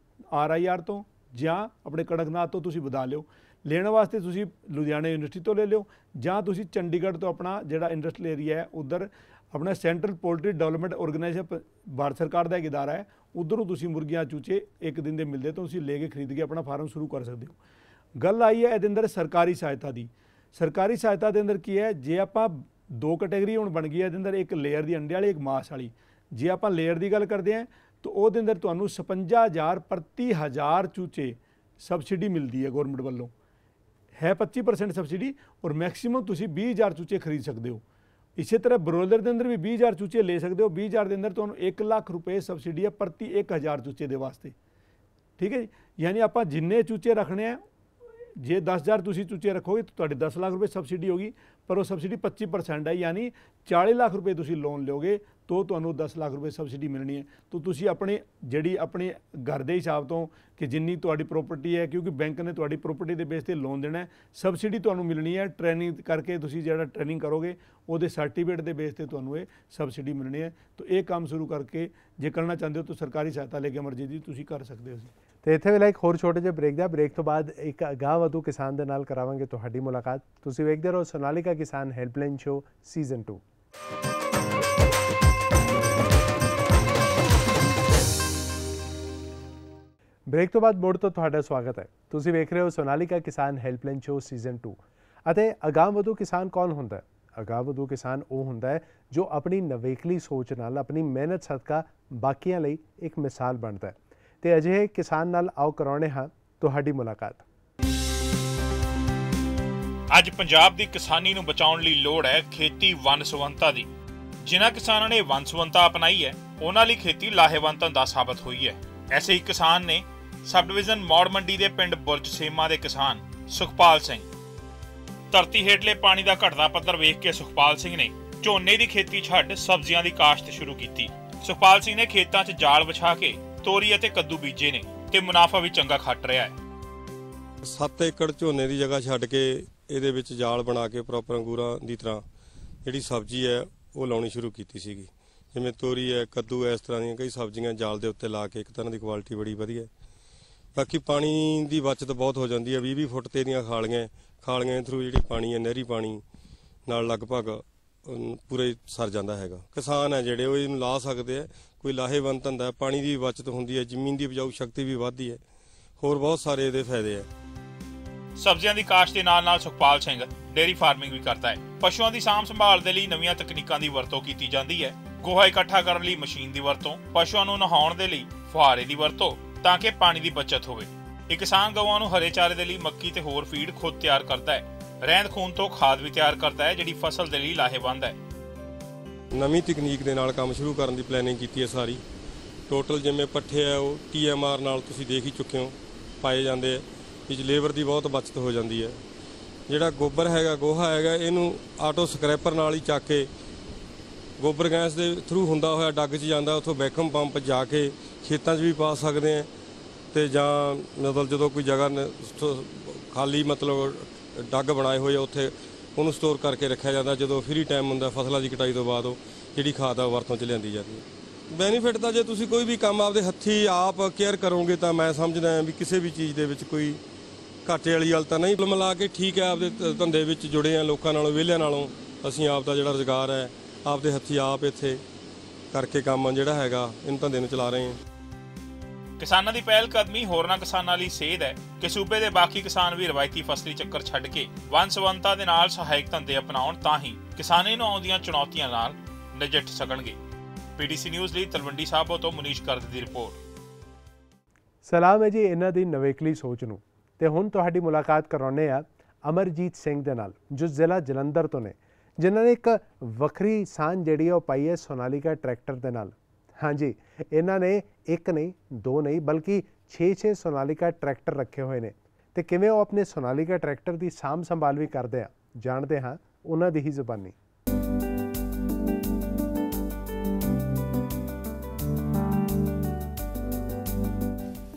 ਆਰ ਆਈ ਆਰ ਤੋਂ ਜਾਂ ਆਪਣੇ ਕੜਕਨਾਥ ਤੋਂ ਤੁਸੀਂ ਵਧਾ ਲਿਓ ਲੈਣ ਵਾਸਤੇ ਤੁਸੀਂ ਲੁਧਿਆਣਾ ਯੂਨੀਵਰਸਿਟੀ ਤੋਂ ਲੈ ਲਿਓ ਜਾਂ ਤੁਸੀਂ ਚੰਡੀਗੜ੍ਹ ਤੋਂ ਆਪਣਾ ਜਿਹੜਾ ਇੰਡਸਟਰੀਅਲ ਏਰੀਆ ਹੈ ਉਧਰ ਆਪਣਾ central poultry development organisation Bharat ਸਰਕਾਰ ਦਾ ਇੱਕ ਇਦਾਰਾ ਹੈ ਉਧਰੋਂ ਤੁਸੀਂ ਮੁਰਗੀਆਂ ਚੂਚੇ ਇੱਕ ਦਿਨ ਦੇ ਮਿਲਦੇ ਤਾਂ ਤੁਸੀਂ ਲੈ ਕੇ ਖਰੀਦ ਕੇ ਆਪਣਾ ਫਾਰਮ ਸ਼ੁਰੂ ਕਰ ਸਕਦੇ ਹੋ ਗੱਲ ਆਈ ਹੈ ਇਹਦੇ ਅੰਦਰ ਸਰਕਾਰੀ ਸਹਾਇਤਾ ਦੀ ਸਰਕਾਰੀ ਸਹਾਇਤਾ ਦੇ ਅੰਦਰ ਕੀ ਹੈ ਜੇ ਆਪਾਂ ਦੋ ਕੈਟਾਗਰੀ ਹੁਣ ਬਣ ਗਈ ਹੈ ਇਹਦੇ ਅੰਦਰ ਇੱਕ ਲੇਅਰ ਦੀ ਅੰਡੇ ਵਾਲੀ ਇੱਕ ਮਾਸ ਵਾਲੀ ਜੇ ਆਪਾਂ ਲੇਅਰ ਦੀ ਗੱਲ ਕਰਦੇ ਹਾਂ ਤਾਂ ਉਹਦੇ ਅੰਦਰ ਤੁਹਾਨੂੰ 56000 ਪ੍ਰਤੀ ਹਜ਼ਾਰ ਚੂਚੇ ਸਬਸਿਡੀ ਮਿਲਦੀ ਹੈ ਗਵਰਨਮੈਂਟ ਵੱਲੋਂ ਹੈ 25% ਸਬਸਿਡੀ ਔਰ ਮੈਕਸਿਮਮ ਤੁਸੀਂ 20000 ਚੂਚੇ ਖਰੀਦ ਸਕਦੇ ਹੋ ਇਸੇ ਤਰ੍ਹਾਂ ਬਰੋਲਰ ਦੇ ਅੰਦਰ ਵੀ 20000 ਚੂਚੇ ਲੈ ਸਕਦੇ ਹੋ 20000 ਦੇ ਅੰਦਰ ਤੁਹਾਨੂੰ 1 ਲੱਖ ਰੁਪਏ ਸਬਸਿਡੀ ਹੈ ਪ੍ਰਤੀ 1000 ਚੂਚੇ ਦੇ ਵਾਸਤੇ ਠੀਕ ਹੈ ਜੀ ਯਾਨੀ ਆਪਾਂ ਜਿੰਨੇ ਚੂਚੇ ਰੱਖਣੇ ਆ ਜੇ 10000 ਤੁਸੀਂ ਚੂਚੇ ਰੱਖੋਗੇ ਤਾਂ ਤੁਹਾਡੇ 10 ਲੱਖ ਰੁਪਏ ਸਬਸਿਡੀ ਹੋਗੀ ਪਰ ਉਹ ਸਬਸਿਡੀ 25% ਹੈ ਯਾਨੀ 40 ਲੱਖ ਰੁਪਏ ਤੁਸੀਂ ਲੋਨ ਲਿਓਗੇ ਤੋਂ ਤੁਹਾਨੂੰ 10 ਲੱਖ ਰੁਪਏ ਸਬਸਿਡੀ ਮਿਲਣੀ ਹੈ ਤੋ ਤੁਸੀਂ ਆਪਣੇ ਜਿਹੜੀ ਆਪਣੇ ਘਰ ਦੇ ਹਿਸਾਬ ਤੋਂ ਕਿ ਜਿੰਨੀ ਤੁਹਾਡੀ ਪ੍ਰਾਪਰਟੀ ਹੈ ਕਿਉਂਕਿ ਬੈਂਕ ਨੇ ਤੁਹਾਡੀ ਪ੍ਰਾਪਰਟੀ ਦੇ ਬੇਸ ਤੇ ਲੋਨ ਦੇਣਾ ਸਬਸਿਡੀ ਤੁਹਾਨੂੰ ਮਿਲਣੀ ਹੈ ਟ੍ਰੇਨਿੰਗ ਕਰਕੇ ਤੁਸੀਂ ਜਿਹੜਾ ਟ੍ਰੇਨਿੰਗ ਕਰੋਗੇ ਉਹਦੇ ਸਰਟੀਫਿਕੇਟ ਦੇ ਬੇਸ ਤੇ ਤੁਹਾਨੂੰ ਇਹ ਸਬਸਿਡੀ ਮਿਲਣੀ ਹੈ ਤਾਂ ਇਹ ਕੰਮ ਸ਼ੁਰੂ ਕਰਕੇ ਜੇ ਕਰਨਾ ਚਾਹੁੰਦੇ ਹੋ ਤਾਂ ਸਰਕਾਰੀ ਸਹਾਇਤਾ ਲੈ ਕੇ ਮਰਜ਼ੀ ਦੀ ਤੁਸੀਂ ਕਰ ਸਕਦੇ ਹੋ ਤੇ ਇੱਥੇ ਵੀ ਇੱਕ ਹੋਰ ਛੋਟੇ ਜਿਹੇ ਬ੍ਰੇਕ ਦਾ ਬ੍ਰੇਕ ਤੋਂ ਬਾਅਦ ਇੱਕ ਅਗਾਹ ਵਧੂ ਕਿਸਾਨ ਦੇ ਨਾਲ ਕਰਾਵਾਂਗੇ ਤੁਹਾਡੀ ਮੁਲਾਕਾਤ ਤੁਸੀਂ ਵੇਖਦੇ ਰਹੋ ਸੋਨਾਲੀਕਾ ਕਿਸਾਨ ਹੈਲਪਲਾਈਨ ਸ਼ੋ ਸੀਜ਼ਨ 2 ਬ੍ਰੇਕ ਤੋਂ ਬਾਅਦ ਮੋੜ ਤੋਂ ਤੁਹਾਡਾ ਸਵਾਗਤ ਹੈ ਤੁਸੀਂ ਵੇਖ ਰਹੇ ਹੋ ਸੋਨਾਲੀਕਾ ਕਿਸਾਨ ਹੈਲਪਲਾਈਨ ਸ਼ੋ ਸੀਜ਼ਨ 2 ਅਤੇ ਅਗਾਮਵਧੂ ਕਿਸਾਨ ਕੌਣ ਹੁੰਦਾ ਹੈ ਅਗਾਮਵਧੂ ਕਿਸਾਨ ਉਹ ਹੁੰਦਾ ਹੈ ਜੋ ਆਪਣੀ ਨਵੇਕਲੀ ਸੋਚ ਨਾਲ ਆਪਣੀ ਮਿਹਨਤ ਸਦਕਾ ਬਾਕੀਆਂ ਲਈ ਇੱਕ ਮਿਸਾਲ ਬਣਦਾ ਹੈ ਤੇ ਅਜਿਹੇ ਕਿਸਾਨ ਨਾਲ ਆਓ ਕਰਾਉਣੇ ਹਾਂ ਤੁਹਾਡੀ ਮੁਲਾਕਾਤ ਅੱਜ ਪੰਜਾਬ ਦੀ ਕਿਸਾਨੀ ਨੂੰ ਬਚਾਉਣ ਲਈ ਲੋੜ ਹੈ ਖੇਤੀ ਵਨ ਸੁਵੰਤਾ ਦੀ ਜਿਨ੍ਹਾਂ ਕਿਸਾਨਾਂ ਨੇ ਵਨ ਸੁਵੰਤਾ ਅਪਣਾਈ ਹੈ ਉਹਨਾਂ ਲਈ ਖੇਤੀ ਲਾਹੇਵੰਦ ਦਾ ਸਾਬਤ ਹੋਈ ਹੈ ਐਸੇ ਹੀ ਕਿਸਾਨ ਨੇ ਸਬ ਡਿਵੀਜ਼ਨ ਮੌੜ ਮੰਡੀ ਦੇ ਪਿੰਡ ਬੁਰਜ ਸੇਮਾ ਦੇ ਕਿਸਾਨ ਸੁਖਪਾਲ ਸਿੰਘ ਧਰਤੀ ਹੇਠਲੇ ਪਾਣੀ ਦਾ ਘਟਦਾ ਪੱਧਰ ਵੇਖ ਕੇ ਸੁਖਪਾਲ ਸਿੰਘ ਨੇ ਝੋਨੇ ਦੀ ਖੇਤੀ ਛੱਡ ਸਬਜ਼ੀਆਂ ਦੀ ਕਾਸ਼ਤ ਸ਼ੁਰੂ ਕੀਤੀ ਸੁਖਪਾਲ ਸਿੰਘ ਨੇ ਖੇਤਾਂ 'ਚ ਜਾਲ ਵਿਛਾ ਕੇ ਤੋਰੀ ਅਤੇ ਕੱਦੂ ਬੀਜੇ ਨੇ ਤੇ ਮੁਨਾਫਾ ਵੀ ਚੰਗਾ ਖੱਟ ਰਿਹਾ ਹੈ 7 ਏਕੜ ਝੋਨੇ ਦੀ ਜਗ੍ਹਾ ਛੱਡ ਕੇ ਇਹਦੇ ਵਿੱਚ ਜਾਲ ਬਣਾ ਕੇ ਪ੍ਰੋਪਰ ਅੰਗੂਰਾਂ ਦੀ ਤਰ੍ਹਾਂ ਜਿਹੜੀ ਸਬਜ਼ੀ ਹੈ ਉਹ ਲਾਉਣੀ ਸ਼ੁਰੂ ਕੀਤੀ ਸੀਗੀ ਜਿਵੇਂ ਤੋਰੀ ਹੈ ਕੱਦੂ ਇਸ ਤਰ੍ਹਾਂ ਦੀਆਂ ਕਈ ਸਬਜ਼ੀਆਂ ਜਾਲ ਦੇ ਉੱਤੇ ਲਾ ਕੇ ਇੱਕ ਤਰ੍ਹਾਂ ਦੀ ਕੁਆਲਿਟੀ ਬੜੀ ਵਧੀਆ ਬਾਕੀ ਪਾਣੀ ਦੀ ਬਚਤ ਬਹੁਤ ਹੋ ਜਾਂਦੀ ਹੈ 20 20 ਫੁੱਟ ਤੇ ਦੀਆਂ ਖਾਲੀਆਂ ਖਾਲੀਆਂ ਥਰੂ ਜਿਹੜੀ ਪਾਣੀ ਹੈ ਨਹਿਰੀ ਪਾਣੀ ਨਾਲ ਲਗਭਗ ਪੂਰੇ ਸਰ ਜਾਂਦਾ ਹੈਗਾ ਕਿਸਾਨ ਹੈ ਜਿਹੜੇ ਉਹ ਇਹਨੂੰ ਲਾ ਸਕਦੇ ਆ ਕੋਈ ਲਾਹੇਵੰਦ ਧੰਦਾ ਪਾਣੀ ਦੀ ਬਚਤ ਹੁੰਦੀ ਹੈ ਜ਼ਮੀਨ ਦੀ ਉਪਜਾਊ ਸ਼ਕਤੀ ਵੀ ਵੱਧਦੀ ਹੈ ਹੋਰ ਬਹੁਤ ਸਾਰੇ ਇਹਦੇ ਫਾਇਦੇ ਆ ਸਬਜ਼ੀਆਂ ਦੀ ਕਾਸ਼ਤ ਦੇ ਨਾਲ ਨਾਲ ਸੁਖਪਾਲ ਸਿੰਘ ਡੇਰੀ ਫਾਰਮਿੰਗ ਵੀ ਕਰਦਾ ਹੈ ਪਸ਼ੂਆਂ ਦੀ ਸਾਂਭ ਸੰਭਾਲ ਦੇ ਲਈ ਨਵੀਆਂ ਤਕਨੀਕਾਂ ਦੀ ਵਰਤੋਂ ਕੀਤੀ ਜਾਂਦੀ ਹੈ ਗੋਹਾ ਇਕੱਠਾ ਕਰਨ ਲਈ ਮਸ਼ੀਨ ਦੀ ਵਰਤੋਂ ਪਸ਼ੂਆਂ ਨੂੰ ਨਹਾਉਣ ਦੇ ਲਈ ਫੁਹਾਰੇ ਦੀ ਵਰਤੋਂ ਤਾਂ ਕਿ ਪਾਣੀ ਦੀ ਬਚਤ ਹੋਵੇ ਇੱਕ ਕਿਸਾਨ ਗਊਆਂ ਨੂੰ ਹਰੇ ਚਾਰੇ ਦੇ ਲਈ ਮੱਕੀ ਤੇ ਹੋਰ ਫੀਡ ਖੁਦ ਤਿਆਰ ਕਰਦਾ ਹੈ ਰਹਿੰਦ ਖੂਨ ਤੋਂ ਖਾਦ ਵੀ ਤਿਆਰ ਕਰਦਾ ਹੈ ਜਿਹੜੀ ਫਸਲ ਦੇ ਲਈ ਲਾਹੇਵੰਦ ਹੈ ਨਵੀਂ ਤਕਨੀਕ ਦੇ ਨਾਲ ਕੰਮ ਸ਼ੁਰੂ ਕਰਨ ਦੀ ਪਲੈਨਿੰਗ ਕੀਤੀ ਹੈ ਸਾਰੀ ਟੋਟਲ ਜਿੰਮੇ ਪੱਠੇ ਆ ਉਹ ਟੀਐਮਆਰ ਨਾਲ ਤੁਸੀਂ ਦੇਖ ਹੀ ਚੁੱਕੇ ਹੋ ਪਾਏ ਜਾਂਦੇ ਆ ਵਿੱਚ ਲੇਬਰ ਦੀ ਬਹੁਤ ਬਚਤ ਹੋ ਜਾਂਦੀ ਹੈ ਜਿਹੜਾ ਗੋਬਰ ਹੈਗਾ ਗੋਹਾ ਹੈਗਾ ਇਹਨੂੰ ਆਟੋ ਸਕ੍ਰੈਪਰ ਨਾਲ ਹੀ ਚੱਕ ਕੇ ਗੋਬਰ ਗੈਸ ਦੇ ਥਰੂ ਹੁੰਦਾ ਹੋਇਆ ਡੱਗ 'ਚ ਜਾਂਦਾ ਉੱਥੋਂ ਵੈਕਮ ਪੰਪ ਜਾ ਕੇ ਖੇਤਾਂ 'ਚ ਵੀ ਪਾ ਸਕਦੇ ਆ ਤੇ ਜਾਂ ਮਤਲਬ ਜਦੋਂ ਕੋਈ ਜਗ੍ਹਾ ਖਾਲੀ ਮਤਲਬ ਡੱਗ ਬਣਾਏ ਹੋਏ ਆ ਉੱਥੇ ਉਹਨੂੰ ਸਟੋਰ ਕਰਕੇ ਰੱਖਿਆ ਜਾਂਦਾ ਜਦੋਂ ਫ੍ਰੀ ਟਾਈਮ ਹੁੰਦਾ ਫਸਲਾਂ ਦੀ ਕਟਾਈ ਤੋਂ ਬਾਅਦ ਉਹ ਜਿਹੜੀ ਖਾਦ ਆ ਵਰਤੋਂ 'ਚ ਲਿਆਂਦੀ ਜਾਂਦੀ ਹੈ ਬੈਨੀਫਿਟ ਤਾਂ ਜੇ ਤੁਸੀਂ ਕੋਈ ਵੀ ਕੰਮ ਆਪਦੇ ਹੱਥੀ ਆਪ ਕੇਅਰ ਕਰੋਗੇ ਤਾਂ ਮੈਂ ਸਮਝਦਾ ਵੀ ਕਿਸੇ ਵੀ ਚੀਜ਼ ਦੇ ਵਿੱਚ ਕੋਈ ਘਾਟੇ ਵਾਲੀ ਗੱਲ ਤਾਂ ਨਹੀਂ ਮਿਲਾ ਕੇ ਠੀਕ ਹੈ ਆਪਦੇ ਧੰਦੇ ਵਿੱਚ ਜੁੜੇ ਆ ਲੋਕਾਂ ਨਾਲੋਂ ਵਿਹਲਿਆਂ ਨਾਲੋਂ ਅਸੀਂ ਆਪ ਦਾ ਜਿਹੜਾ ਰੋਜ਼ਗਾਰ ਹੈ ਆਪਦੇ ਹੱਥੀ ਆਪ ਇੱਥੇ ਕਰਕੇ ਕੰਮ ਜਿਹੜਾ ਹੈਗਾ ਇਹਨੂੰ ਤਾਂ ਦਿਨ ਚਲਾ ਰਹੇ ਆ ਕਿਸਾਨਾਂ ਦੀ ਪਹਿਲ ਕਦਮੀ ਹੋਰਨਾਂ ਕਿਸਾਨਾਂ ਲਈ ਸੇਧ ਹੈ ਕਿ ਸੂਬੇ ਦੇ ਬਾਕੀ ਕਿਸਾਨ ਵੀ ਰਵਾਇਤੀ ਫਸਲੀ ਚੱਕਰ ਛੱਡ ਕੇ ਵਨਸਵੰਤਾ ਸਵੰਤਾ ਦੇ ਨਾਲ ਸਹਾਇਕ ਧੰਦੇ ਅਪਣਾਉਣ ਤਾਂ ਹੀ ਕਿਸਾਨੇ ਨੂੰ ਆਉਂਦੀਆਂ ਚੁਣੌਤੀਆਂ ਨਾਲ ਨਜਿੱਠ ਸਕਣਗੇ ਪੀਡੀਸੀ ਨਿਊਜ਼ ਲਈ ਤਲਵੰਡੀ ਸਾਹਿਬ ਤੋਂ ਮਨੀਸ਼ ਕਰਦ ਦੀ ਰਿਪੋਰਟ ਸਲਾਮ ਹੈ ਜੀ ਇਹਨਾਂ ਦੀ ਨਵੇਕਲੀ ਸੋਚ ਨੂੰ ਤੇ ਹੁਣ ਤੁਹਾਡੀ ਮੁਲਾਕਾਤ ਕਰਾਉਣੇ ਆ ਅਮਰਜੀਤ ਸਿੰਘ ਦੇ ਨਾਲ ਜੋ ਜ਼ਿਲ੍ਹਾ ਜਲੰਧਰ ਤੋਂ ਨੇ ਜਿਨ੍ਹਾਂ ਨੇ ਇੱਕ ਵੱਖਰੀ ਸਾਂ ਜਿਹੜੀ ਉਹ ਪਾਈ ਹੈ ਸੋਨਾਲੀਕਾ ਟਰੈਕਟਰ ਦੇ ਨਾਲ ਹਾਂਜੀ ਇਹਨਾਂ ਨੇ ਇੱਕ ਨਹੀਂ ਦੋ ਨਹੀਂ ਬਲਕਿ 6-6 ਸੋਨਾਲੀਕਾ ਟਰੈਕਟਰ ਰੱਖੇ ਹੋਏ ਨੇ ਤੇ ਕਿਵੇਂ ਉਹ ਆਪਣੇ ਸੋਨਾਲੀਕਾ ਟਰੈਕਟਰ ਦੀ ਸਾਂਭ ਸੰਭਾਲ ਵੀ ਕਰਦੇ ਆ ਜਾਣਦੇ ਹਾਂ ਉਹਨਾਂ ਦੀ ਹੀ ਜ਼ੁਬਾਨੀ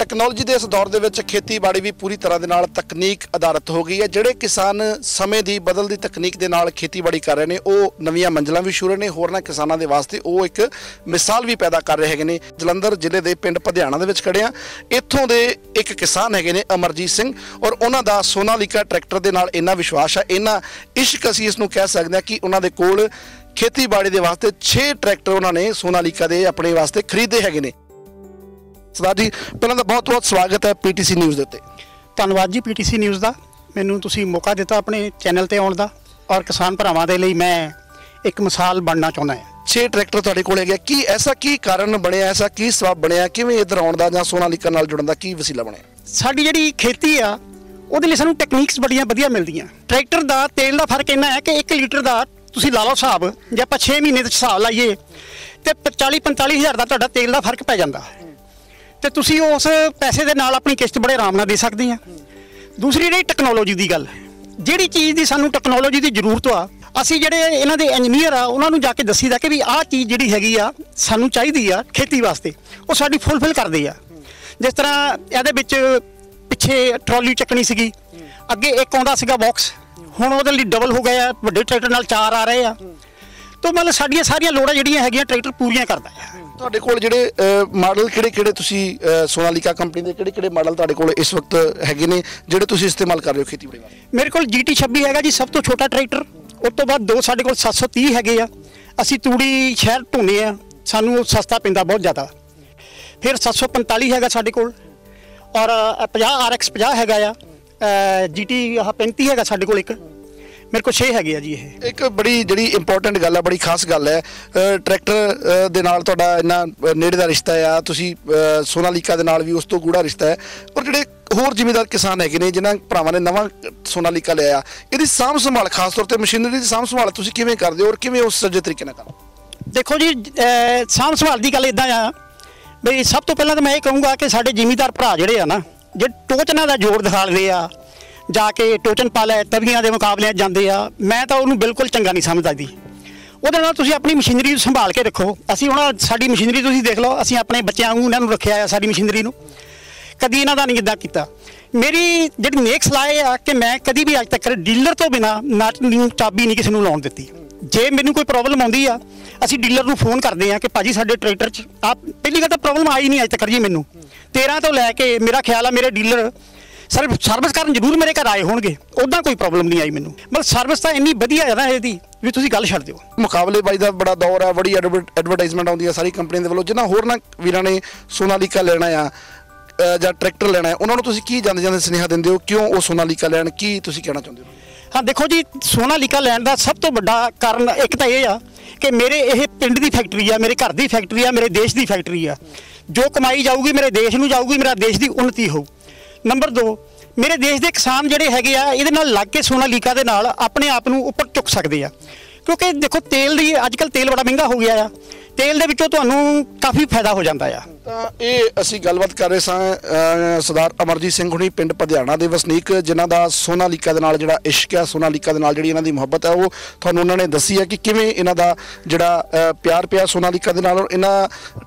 ਟੈਕਨੋਲੋਜੀ ਦੇ ਇਸ ਦੌਰ ਦੇ ਵਿੱਚ ਖੇਤੀਬਾੜੀ ਵੀ ਪੂਰੀ ਤਰ੍ਹਾਂ ਦੇ ਨਾਲ ਤਕਨੀਕ ਆਧਾਰਿਤ ਹੋ ਗਈ ਹੈ ਜਿਹੜੇ ਕਿਸਾਨ ਸਮੇਂ ਦੀ ਬਦਲਦੀ ਤਕਨੀਕ ਦੇ ਨਾਲ ਖੇਤੀਬਾੜੀ ਕਰ ਰਹੇ ਨੇ ਉਹ ਨਵੀਆਂ ਮੰਜ਼ਲਾਂ ਵੀ ਛੂਹ ਨੇ ਨੇ ਹੋਰਨਾਂ ਕਿਸਾਨਾਂ ਦੇ ਵਾਸਤੇ ਉਹ ਇੱਕ ਮਿਸਾਲ ਵੀ ਪੈਦਾ ਕਰ ਰਹੇ ਹੈਗੇ ਨੇ ਜਲੰਧਰ ਜ਼ਿਲ੍ਹੇ ਦੇ ਪਿੰਡ ਪਧਿਆਣਾ ਦੇ ਵਿੱਚ ਖੜੇ ਆ ਇੱਥੋਂ ਦੇ ਇੱਕ ਕਿਸਾਨ ਹੈਗੇ ਨੇ ਅਮਰਜੀਤ ਸਿੰਘ ਔਰ ਉਹਨਾਂ ਦਾ ਸੋਨਾਲੀਕਾ ਟਰੈਕਟਰ ਦੇ ਨਾਲ ਇੰਨਾ ਵਿਸ਼ਵਾਸ ਹੈ ਇੰਨਾ ਇਸ਼ਕ ਅਸੀਂ ਇਸ ਨੂੰ ਕਹਿ ਸਕਦੇ ਹਾਂ ਕਿ ਉਹਨਾਂ ਦੇ ਕੋਲ ਖੇਤੀਬਾੜੀ ਦੇ ਵਾਸਤੇ 6 ਟਰੈਕਟਰ ਉਹਨਾਂ ਨੇ ਸੋਨਾਲੀਕਾ ਦੇ ਆਪਣੇ ਵਾਸਤੇ ਖਰੀਦੇ ਹੈਗੇ ਨੇ ਸਰਦਾਰ ਜੀ ਪਹਿਲਾਂ ਤਾਂ ਬਹੁਤ-ਬਹੁਤ ਸਵਾਗਤ ਹੈ ਪੀਟੀਸੀ ਨਿਊਜ਼ ਦੇ ਉੱਤੇ ਧੰਨਵਾਦ ਜੀ ਪੀਟੀਸੀ ਨਿਊਜ਼ ਦਾ ਮੈਨੂੰ ਤੁਸੀਂ ਮੌਕਾ ਦਿੱਤਾ ਆਪਣੇ ਚੈਨਲ ਤੇ ਆਉਣ ਦਾ ਔਰ ਕਿਸਾਨ ਭਰਾਵਾਂ ਦੇ ਲਈ ਮੈਂ ਇੱਕ ਮਿਸਾਲ ਬਣਨਾ ਚਾਹੁੰਦਾ ਹਾਂ 6 ਟਰੈਕਟਰ ਤੁਹਾਡੇ ਕੋਲੇ ਗਿਆ ਕੀ ਐਸਾ ਕੀ ਕਾਰਨ ਬਣਿਆ ਐਸਾ ਕੀ ਸਬਬ ਬਣਿਆ ਕਿਵੇਂ ਇਧਰ ਆਉਣ ਦਾ ਜਾਂ ਸੋਨਾ ਲਿਕਰ ਨਾਲ ਜੁੜਨ ਦਾ ਕੀ ਵਸੀਲਾ ਬਣਿਆ ਸਾਡੀ ਜਿਹੜੀ ਖੇਤੀ ਆ ਉਹਦੇ ਲਈ ਸਾਨੂੰ ਟੈਕਨੀਕਸ ਬੜੀਆਂ ਵਧੀਆ ਮਿਲਦੀਆਂ ਟਰੈਕਟਰ ਦਾ ਤੇਲ ਦਾ ਫਰਕ ਇੰਨਾ ਹੈ ਕਿ 1 ਲੀਟਰ ਦਾ ਤੁਸੀਂ ਲਾ ਲਓ ਹਿਸਾਬ ਜੇ ਆਪਾਂ 6 ਮਹੀਨੇ ਦਾ ਹਿਸਾਬ ਲਾਈਏ ਤੇ 40 45000 ਦਾ ਤੁਹਾਡਾ ਤੇਲ ਦਾ ਫਰਕ ਪੈ ਜਾਂਦਾ ਤੇ ਤੁਸੀਂ ਉਸ ਪੈਸੇ ਦੇ ਨਾਲ ਆਪਣੀ ਕਿਸ਼ਤ ਬੜੇ ਆਰਾਮ ਨਾਲ ਦੇ ਸਕਦੇ ਆ ਦੂਸਰੀ ਨਹੀਂ ਟੈਕਨੋਲੋਜੀ ਦੀ ਗੱਲ ਜਿਹੜੀ ਚੀਜ਼ ਦੀ ਸਾਨੂੰ ਟੈਕਨੋਲੋਜੀ ਦੀ ਜ਼ਰੂਰਤ ਆ ਅਸੀਂ ਜਿਹੜੇ ਇਹਨਾਂ ਦੇ ਇੰਜੀਨੀਅਰ ਆ ਉਹਨਾਂ ਨੂੰ ਜਾ ਕੇ ਦੱਸੀਦਾ ਕਿ ਵੀ ਆਹ ਚੀਜ਼ ਜਿਹੜੀ ਹੈਗੀ ਆ ਸਾਨੂੰ ਚਾਹੀਦੀ ਆ ਖੇਤੀ ਵਾਸਤੇ ਉਹ ਸਾਡੀ ਫੁੱਲਫਿਲ ਕਰਦੇ ਆ ਜਿਸ ਤਰ੍ਹਾਂ ਇਹਦੇ ਵਿੱਚ ਪਿੱਛੇ ਟਰਾਲੀ ਚੱਕਣੀ ਸੀਗੀ ਅੱਗੇ ਇੱਕ ਆਉਂਦਾ ਸੀਗਾ ਬਾਕਸ ਹੁਣ ਉਹਦੇ ਲਈ ਡਬਲ ਹੋ ਗਿਆ ਵੱਡੇ ਟਰੈਕਟਰ ਨਾਲ ਚਾਰ ਆ ਰਹੇ ਆ ਤੋਂ ਮਤਲਬ ਸਾਡੀਆਂ ਸਾਰੀਆਂ ਲੋੜਾਂ ਜਿਹੜੀਆਂ ਹੈਗੀਆਂ ਟਰੈਕਟਰ ਪੂਰੀਆਂ ਕਰਦਾ ਹੈ ਤੁਹਾਡੇ ਕੋਲ ਜਿਹੜੇ ਮਾਡਲ ਕਿਹੜੇ ਕਿਹੜੇ ਤੁਸੀਂ ਸੋਨਾਲੀਕਾ ਕੰਪਨੀ ਦੇ ਕਿਹੜੇ ਕਿਹੜੇ ਮਾਡਲ ਤੁਹਾਡੇ ਕੋਲ ਇਸ ਵਕਤ ਹੈਗੇ ਨੇ ਜਿਹੜੇ ਤੁਸੀਂ ਇਸਤੇਮਾਲ ਕਰ ਰਹੇ ਹੋ ਖੇਤੀਬਾੜੀ ਵਾਸਤੇ ਮੇਰੇ ਕੋਲ 26 ਹੈਗਾ ਜੀ ਸਭ ਤੋਂ ਛੋਟਾ ਟਰੈਕਟਰ ਉਸ ਤੋਂ ਬਾਅਦ ਦੋ ਸਾਡੇ ਕੋਲ 730 ਹੈਗੇ ਆ ਅਸੀਂ ਤੂੜੀ ਸ਼ਹਿਰ ਢੋਨੇ ਆ ਸਾਨੂੰ ਉਹ ਸਸਤਾ ਪੈਂਦਾ ਬਹੁਤ ਜ਼ਿਆਦਾ ਫਿਰ 745 ਹੈਗਾ ਸਾਡੇ ਕੋਲ ਔਰ 50 RX 50 ਹੈਗਾ ਆ GT 35 ਹੈਗਾ ਸਾਡੇ ਕੋਲ ਇੱਕ ਮੇਰੇ ਕੋਲ 6 ਹੈਗੇ ਆ ਜੀ ਇਹ ਇੱਕ ਬੜੀ ਜਿਹੜੀ ਇੰਪੋਰਟੈਂਟ ਗੱਲ ਆ ਬੜੀ ਖਾਸ ਗੱਲ ਹੈ ਟਰੈਕਟਰ ਦੇ ਨਾਲ ਤੁਹਾਡਾ ਇੰਨਾ ਨੇੜੇ ਦਾ ਰਿਸ਼ਤਾ ਆ ਤੁਸੀਂ ਸੋਨਾਲੀਕਾ ਦੇ ਨਾਲ ਵੀ ਉਸ ਤੋਂ ਗੂੜਾ ਰਿਸ਼ਤਾ ਹੈ ਪਰ ਜਿਹੜੇ ਹੋਰ ਜ਼ਿਮੀਦਾਰ ਕਿਸਾਨ ਹੈਗੇ ਨੇ ਜਿਨ੍ਹਾਂ ਭਰਾਵਾਂ ਨੇ ਨਵਾਂ ਸੋਨਾਲੀਕਾ ਲਿਆ ਇਹਦੀ ਸਾਂਭ ਸੰਭਾਲ ਖਾਸ ਤੌਰ ਤੇ ਮਸ਼ੀਨਰੀ ਦੀ ਸਾਂਭ ਸੰਭਾਲ ਤੁਸੀਂ ਕਿਵੇਂ ਕਰਦੇ ਹੋ ਔਰ ਕਿਵੇਂ ਉਸ ਸੱਜੇ ਤਰੀਕੇ ਨਾਲ ਕਰਦੇ ਦੇਖੋ ਜੀ ਸਾਂਭ ਸੰਭਾਲ ਦੀ ਗੱਲ ਇਦਾਂ ਆ ਬਈ ਸਭ ਤੋਂ ਪਹਿਲਾਂ ਤਾਂ ਮੈਂ ਇਹ ਕਹੂੰਗਾ ਕਿ ਸਾਡੇ ਜ਼ਿਮੀਦਾਰ ਭਰਾ ਜਿਹੜੇ ਆ ਨਾ ਜੇ ਟੋਚਨਾ ਦਾ ਜੋਰ ਦਿਖਾ ਲਵੇ ਆ ਜਾ ਕੇ ਟੋਚਨ ਲੈ ਤਵੀਆਂ ਦੇ ਮੁਕਾਬਲੇ ਜਾਂਦੇ ਆ ਮੈਂ ਤਾਂ ਉਹਨੂੰ ਬਿਲਕੁਲ ਚੰਗਾ ਨਹੀਂ ਸਮਝਦਾ ਜੀ ਉਹਦੇ ਨਾਲ ਤੁਸੀਂ ਆਪਣੀ ਮਸ਼ੀਨਰੀ ਨੂੰ ਸੰਭਾਲ ਕੇ ਰੱਖੋ ਅਸੀਂ ਹੁਣ ਸਾਡੀ ਮਸ਼ੀਨਰੀ ਤੁਸੀਂ ਦੇਖ ਲਓ ਅਸੀਂ ਆਪਣੇ ਬੱਚਿਆਂ ਨੂੰ ਇਹਨਾਂ ਨੂੰ ਰੱਖਿਆ ਆ ਸਾਡੀ ਮਸ਼ੀਨਰੀ ਨੂੰ ਕਦੀ ਇਹਨਾਂ ਦਾ ਨਹੀਂ ਇਦਾਂ ਕੀਤਾ ਮੇਰੀ ਜਿਹੜੀ ਨੇਕ ਸਲਾਹ ਆ ਕਿ ਮੈਂ ਕਦੀ ਵੀ ਅੱਜ ਤੱਕ ਡੀਲਰ ਤੋਂ ਬਿਨਾ ਨਾਟ ਨੂੰ ਚਾਬੀ ਨਹੀਂ ਕਿਸੇ ਨੂੰ ਲਾਉਣ ਦਿੱਤੀ ਜੇ ਮੈਨੂੰ ਕੋਈ ਪ੍ਰੋਬਲਮ ਆਉਂਦੀ ਆ ਅਸੀਂ ਡੀਲਰ ਨੂੰ ਫੋਨ ਕਰਦੇ ਆ ਕਿ ਭਾਜੀ ਸਾਡੇ ਟਰੈਕਟਰ 'ਚ ਆ ਪਹਿਲੀ ਗੱਲ ਤਾਂ ਪ੍ਰੋਬਲਮ ਆਈ ਨਹੀਂ ਅੱਜ ਤੱਕ ਜੀ ਮੈਨੂੰ 13 ਤੋਂ ਲੈ ਕੇ ਮੇਰਾ ਖਿਆਲ ਆ ਮੇਰੇ ਡੀਲਰ ਸਿਰਫ ਸਰਵਿਸ ਕਰਨ ਜ਼ਰੂਰ ਮੇਰੇ ਘਰ ਆਏ ਹੋਣਗੇ ਉਦਾਂ ਕੋਈ ਪ੍ਰੋਬਲਮ ਨਹੀਂ ਆਈ ਮੈਨੂੰ ਮਤਲਬ ਸਰਵਿਸ ਤਾਂ ਇੰਨੀ ਵਧੀਆ ਹੈ ਨਾ ਇਹਦੀ ਵੀ ਤੁਸੀਂ ਗੱਲ ਛੱਡ ਦਿਓ ਮੁਕਾਬਲੇਬਾਜ਼ੀ ਦਾ ਬੜਾ ਦੌਰ ਹੈ ਬੜੀ ਐਡਵਰਟਾਈਜ਼ਮੈਂਟ ਆਉਂਦੀ ਹੈ ਸਾਰੀ ਕੰਪਨੀ ਦੇ ਵੱਲੋਂ ਜਿੰਨਾ ਹੋਰ ਨਾ ਵੀਰਾਂ ਨੇ ਸੋਨਾਲੀਕਾ ਲੈਣਾ ਆ ਜਾਂ ਟਰੈਕਟਰ ਲੈਣਾ ਹੈ ਉਹਨਾਂ ਨੂੰ ਤੁਸੀਂ ਕੀ ਜਾਂਦੇ ਜਾਂਦੇ ਸੁਨੇਹਾ ਦਿੰਦੇ ਹੋ ਕਿਉਂ ਉਹ ਸੋਨਾਲੀਕਾ ਲੈਣ ਕੀ ਤੁਸੀਂ ਕਹਿਣਾ ਚਾਹੁੰਦੇ ਹੋ ਹਾਂ ਦੇਖੋ ਜੀ ਸੋਨਾਲੀਕਾ ਲੈਣ ਦਾ ਸਭ ਤੋਂ ਵੱਡਾ ਕਾਰਨ ਇੱਕ ਤਾਂ ਇਹ ਆ ਕਿ ਮੇਰੇ ਇਹ ਪਿੰਡ ਦੀ ਫੈਕਟਰੀ ਆ ਮੇਰੇ ਘਰ ਦੀ ਫੈਕਟਰੀ ਆ ਮੇਰੇ ਦੇਸ਼ ਦੀ ਫੈਕਟਰੀ ਆ ਜੋ ਕਮਾਈ ਜਾਊਗੀ ਮੇਰੇ ਦੇਸ਼ ਨੂੰ ਜਾਊਗੀ ਮੇਰਾ ਦੇਸ਼ ਦੀ ਉન્નਤੀ ਹੋਊ ਨੰਬਰ 2 ਮੇਰੇ ਦੇਸ਼ ਦੇ ਕਿਸਾਨ ਜਿਹੜੇ ਹੈਗੇ ਆ ਇਹਦੇ ਨਾਲ ਲੱਗ ਕੇ ਸੋਨਾ ਲੀਕਾ ਦੇ ਨਾਲ ਆਪਣੇ ਆਪ ਨੂੰ ਉੱਪਰ ਚੁੱਕ ਸਕਦੇ ਆ ਕਿਉਂਕਿ ਦੇਖੋ ਤੇਲ ਦੀ ਅੱਜਕੱਲ ਤੇਲ ਬੜਾ ਮਹਿੰਗਾ ਹੋ ਗਿਆ ਆ ਤੇਲ ਦੇ ਵਿੱਚੋਂ ਤੁਹਾਨੂੰ ਕਾਫੀ ਫਾਇਦਾ ਹੋ ਜਾਂਦਾ ਆ ਤਾਂ ਇਹ ਅਸੀਂ ਗੱਲਬਾਤ ਕਰ ਰਹੇ ਸਾਂ ਸਰਦਾਰ ਅਮਰਜੀਤ ਸਿੰਘ ਹੁਣੀ ਪਿੰਡ ਪਧਿਆਣਾ ਦੇ ਵਸਨੀਕ ਜਿਨ੍ਹਾਂ ਦਾ ਸੋਨਾਲੀਕਾ ਦੇ ਨਾਲ ਜਿਹੜਾ ਇਸ਼ਕ ਹੈ ਸੋਨਾਲੀਕਾ ਦੇ ਨਾਲ ਜਿਹੜੀ ਇਹਨਾਂ ਦੀ ਮੁਹੱਬਤ ਹੈ ਉਹ ਤੁਹਾਨੂੰ ਉਹਨਾਂ ਨੇ ਦੱਸੀ ਹੈ ਕਿ ਕਿਵੇਂ ਇਹਨਾਂ ਦਾ ਜਿਹੜਾ ਪਿਆਰ ਪਿਆ ਸੋਨਾਲੀਕਾ ਦੇ ਨਾਲ ਔਰ ਇਹਨਾਂ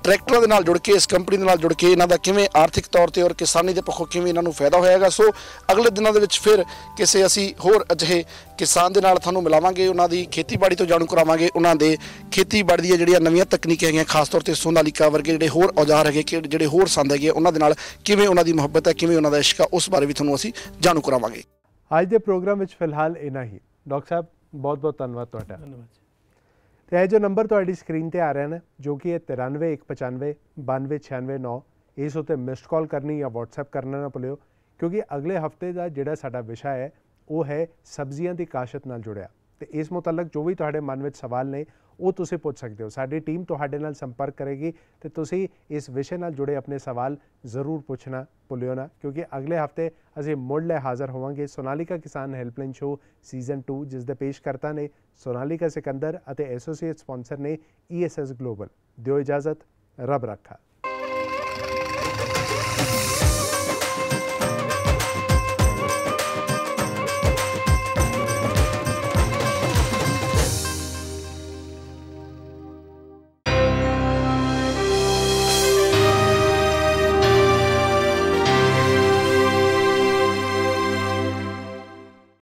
ਟਰੈਕਟਰਾਂ ਦੇ ਨਾਲ ਜੁੜ ਕੇ ਇਸ ਕੰਪਨੀ ਦੇ ਨਾਲ ਜੁੜ ਕੇ ਇਹਨਾਂ ਦਾ ਕਿਵੇਂ ਆਰਥਿਕ ਤੌਰ ਤੇ ਔਰ ਕਿਸਾਨੀ ਦੇ ਪੱਖੋਂ ਕਿਵੇਂ ਇਹਨਾਂ ਨੂੰ ਫਾਇਦਾ ਹੋਇਆਗਾ ਸੋ ਅਗਲੇ ਦਿਨਾਂ ਦੇ ਵਿੱਚ ਫਿਰ ਕਿਸੇ ਅਸੀਂ ਹੋਰ ਅਜਿਹੇ ਕਿਸਾਨ ਦੇ ਨਾਲ ਤੁਹਾਨੂੰ ਮਿਲਾਵਾਂਗੇ ਉਹਨਾਂ ਦੀ ਖੇਤੀਬਾੜੀ ਤੋਂ ਜਾਣੂ ਕਰਾਵਾਂਗੇ ਉਹਨਾਂ ਦੇ ਖੇਤੀਬਾੜੀ ਦੀਆਂ ਜਿਹੜੀਆਂ ਨਵੀਆਂ ਤਕਨੀਕਾਂ ਹੈਗੀਆਂ ਖਾਸ ਤੌਰ ਤੇ ਸੋਨਾਲੀਕਾ ਵਰਗੇ ਜਿਹੜੇ ਹੋਰ ਔਜ਼ਾਰ ਹੈਗੇ ਕਿ ਜਿਹੜੇ ਹੋਰ ਸੰਦ ਹੈਗੇ ਉਹਨਾਂ ਦੇ ਨਾਲ ਕਿਵੇਂ ਉਹਨਾਂ ਦੀ ਮੁਹੱਬਤ ਹੈ ਕਿਵੇਂ ਉਹਨਾਂ ਦਾ ਇਸ਼ਕ ਹੈ ਉਸ ਬਾਰੇ ਵੀ ਤੁਹਾਨੂੰ ਅਸੀਂ ਜਾਣੂ ਕਰਾਵਾਂਗੇ ਅੱਜ ਦੇ ਪ੍ਰੋਗਰਾਮ ਵਿੱਚ ਫਿਲਹਾਲ ਇਨਾ ਹੀ ਡਾਕਟਰ ਸਾਹਿਬ ਬਹੁਤ ਬਹੁਤ ਧੰਨਵਾਦ ਤੁਹਾਡਾ ਧੰਨਵਾਦ ਤੇ ਇਹ ਜੋ ਨੰਬਰ ਤੁਹਾਡੀ ਸਕਰੀਨ ਤੇ ਆ ਰਿਹਾ ਨੇ ਜੋ ਕਿ ਹੈ 9315592996 ਇਸ ਉਤੇ ਮਿਸਡ ਕਾਲ ਕਰਨੀ ਜਾਂ WhatsApp ਕਰਨਾ ਨਾ ਭੁੱਲਿਓ ਕਿਉਂਕਿ ਅਗਲੇ ਹਫਤੇ ਦਾ ਜਿਹੜਾ ਸਾਡਾ ਵਿਸ਼ਾ ਹੈ ਉਹ ਹੈ ਸਬਜ਼ੀਆਂ ਦੀ ਕਾਸ਼ਤ ਨਾਲ ਜੁੜਿਆ ਤੇ ਇਸ ਮੁਤਲਕ ਜੋ ਵੀ ਤੁਹਾਡੇ ਮਨ ਵਿੱਚ ਸਵਾਲ ਨੇ ਉਹ ਤੁਸੀਂ ਪੁੱਛ ਸਕਦੇ ਹੋ ਸਾਡੀ ਟੀਮ ਤੁਹਾਡੇ ਨਾਲ ਸੰਪਰਕ ਕਰੇਗੀ ਤੇ ਤੁਸੀਂ ਇਸ ਵਿਸ਼ੇ ਨਾਲ ਜੁੜੇ ਆਪਣੇ ਸਵਾਲ ਜ਼ਰੂਰ ਪੁੱਛਣਾ ਭੁੱਲਿਓ ਨਾ ਕਿਉਂਕਿ ਅਗਲੇ ਹਫਤੇ ਅਸੀਂ ਮੁੜ ਲੈ ਹਾਜ਼ਰ ਹੋਵਾਂਗੇ ਸੋਨਾਲੀਕਾ ਕਿਸਾਨ ਹੈਲਪਲਾਈਨ ਸ਼ੋ ਸੀਜ਼ਨ 2 ਜਿਸ ਦੇ ਪੇਸ਼ਕਰਤਾ ਨੇ ਸੋਨਾਲੀਕਾ ਸਿਕੰਦਰ ਅਤੇ ਐਸੋਸੀਏਟ ਸਪਾਂਸਰ ਨੇ ESS ਗਲੋਬਲ ਦਿਓ ਇਜਾਜ਼ਤ ਰੱਬ ਰੱਖਾ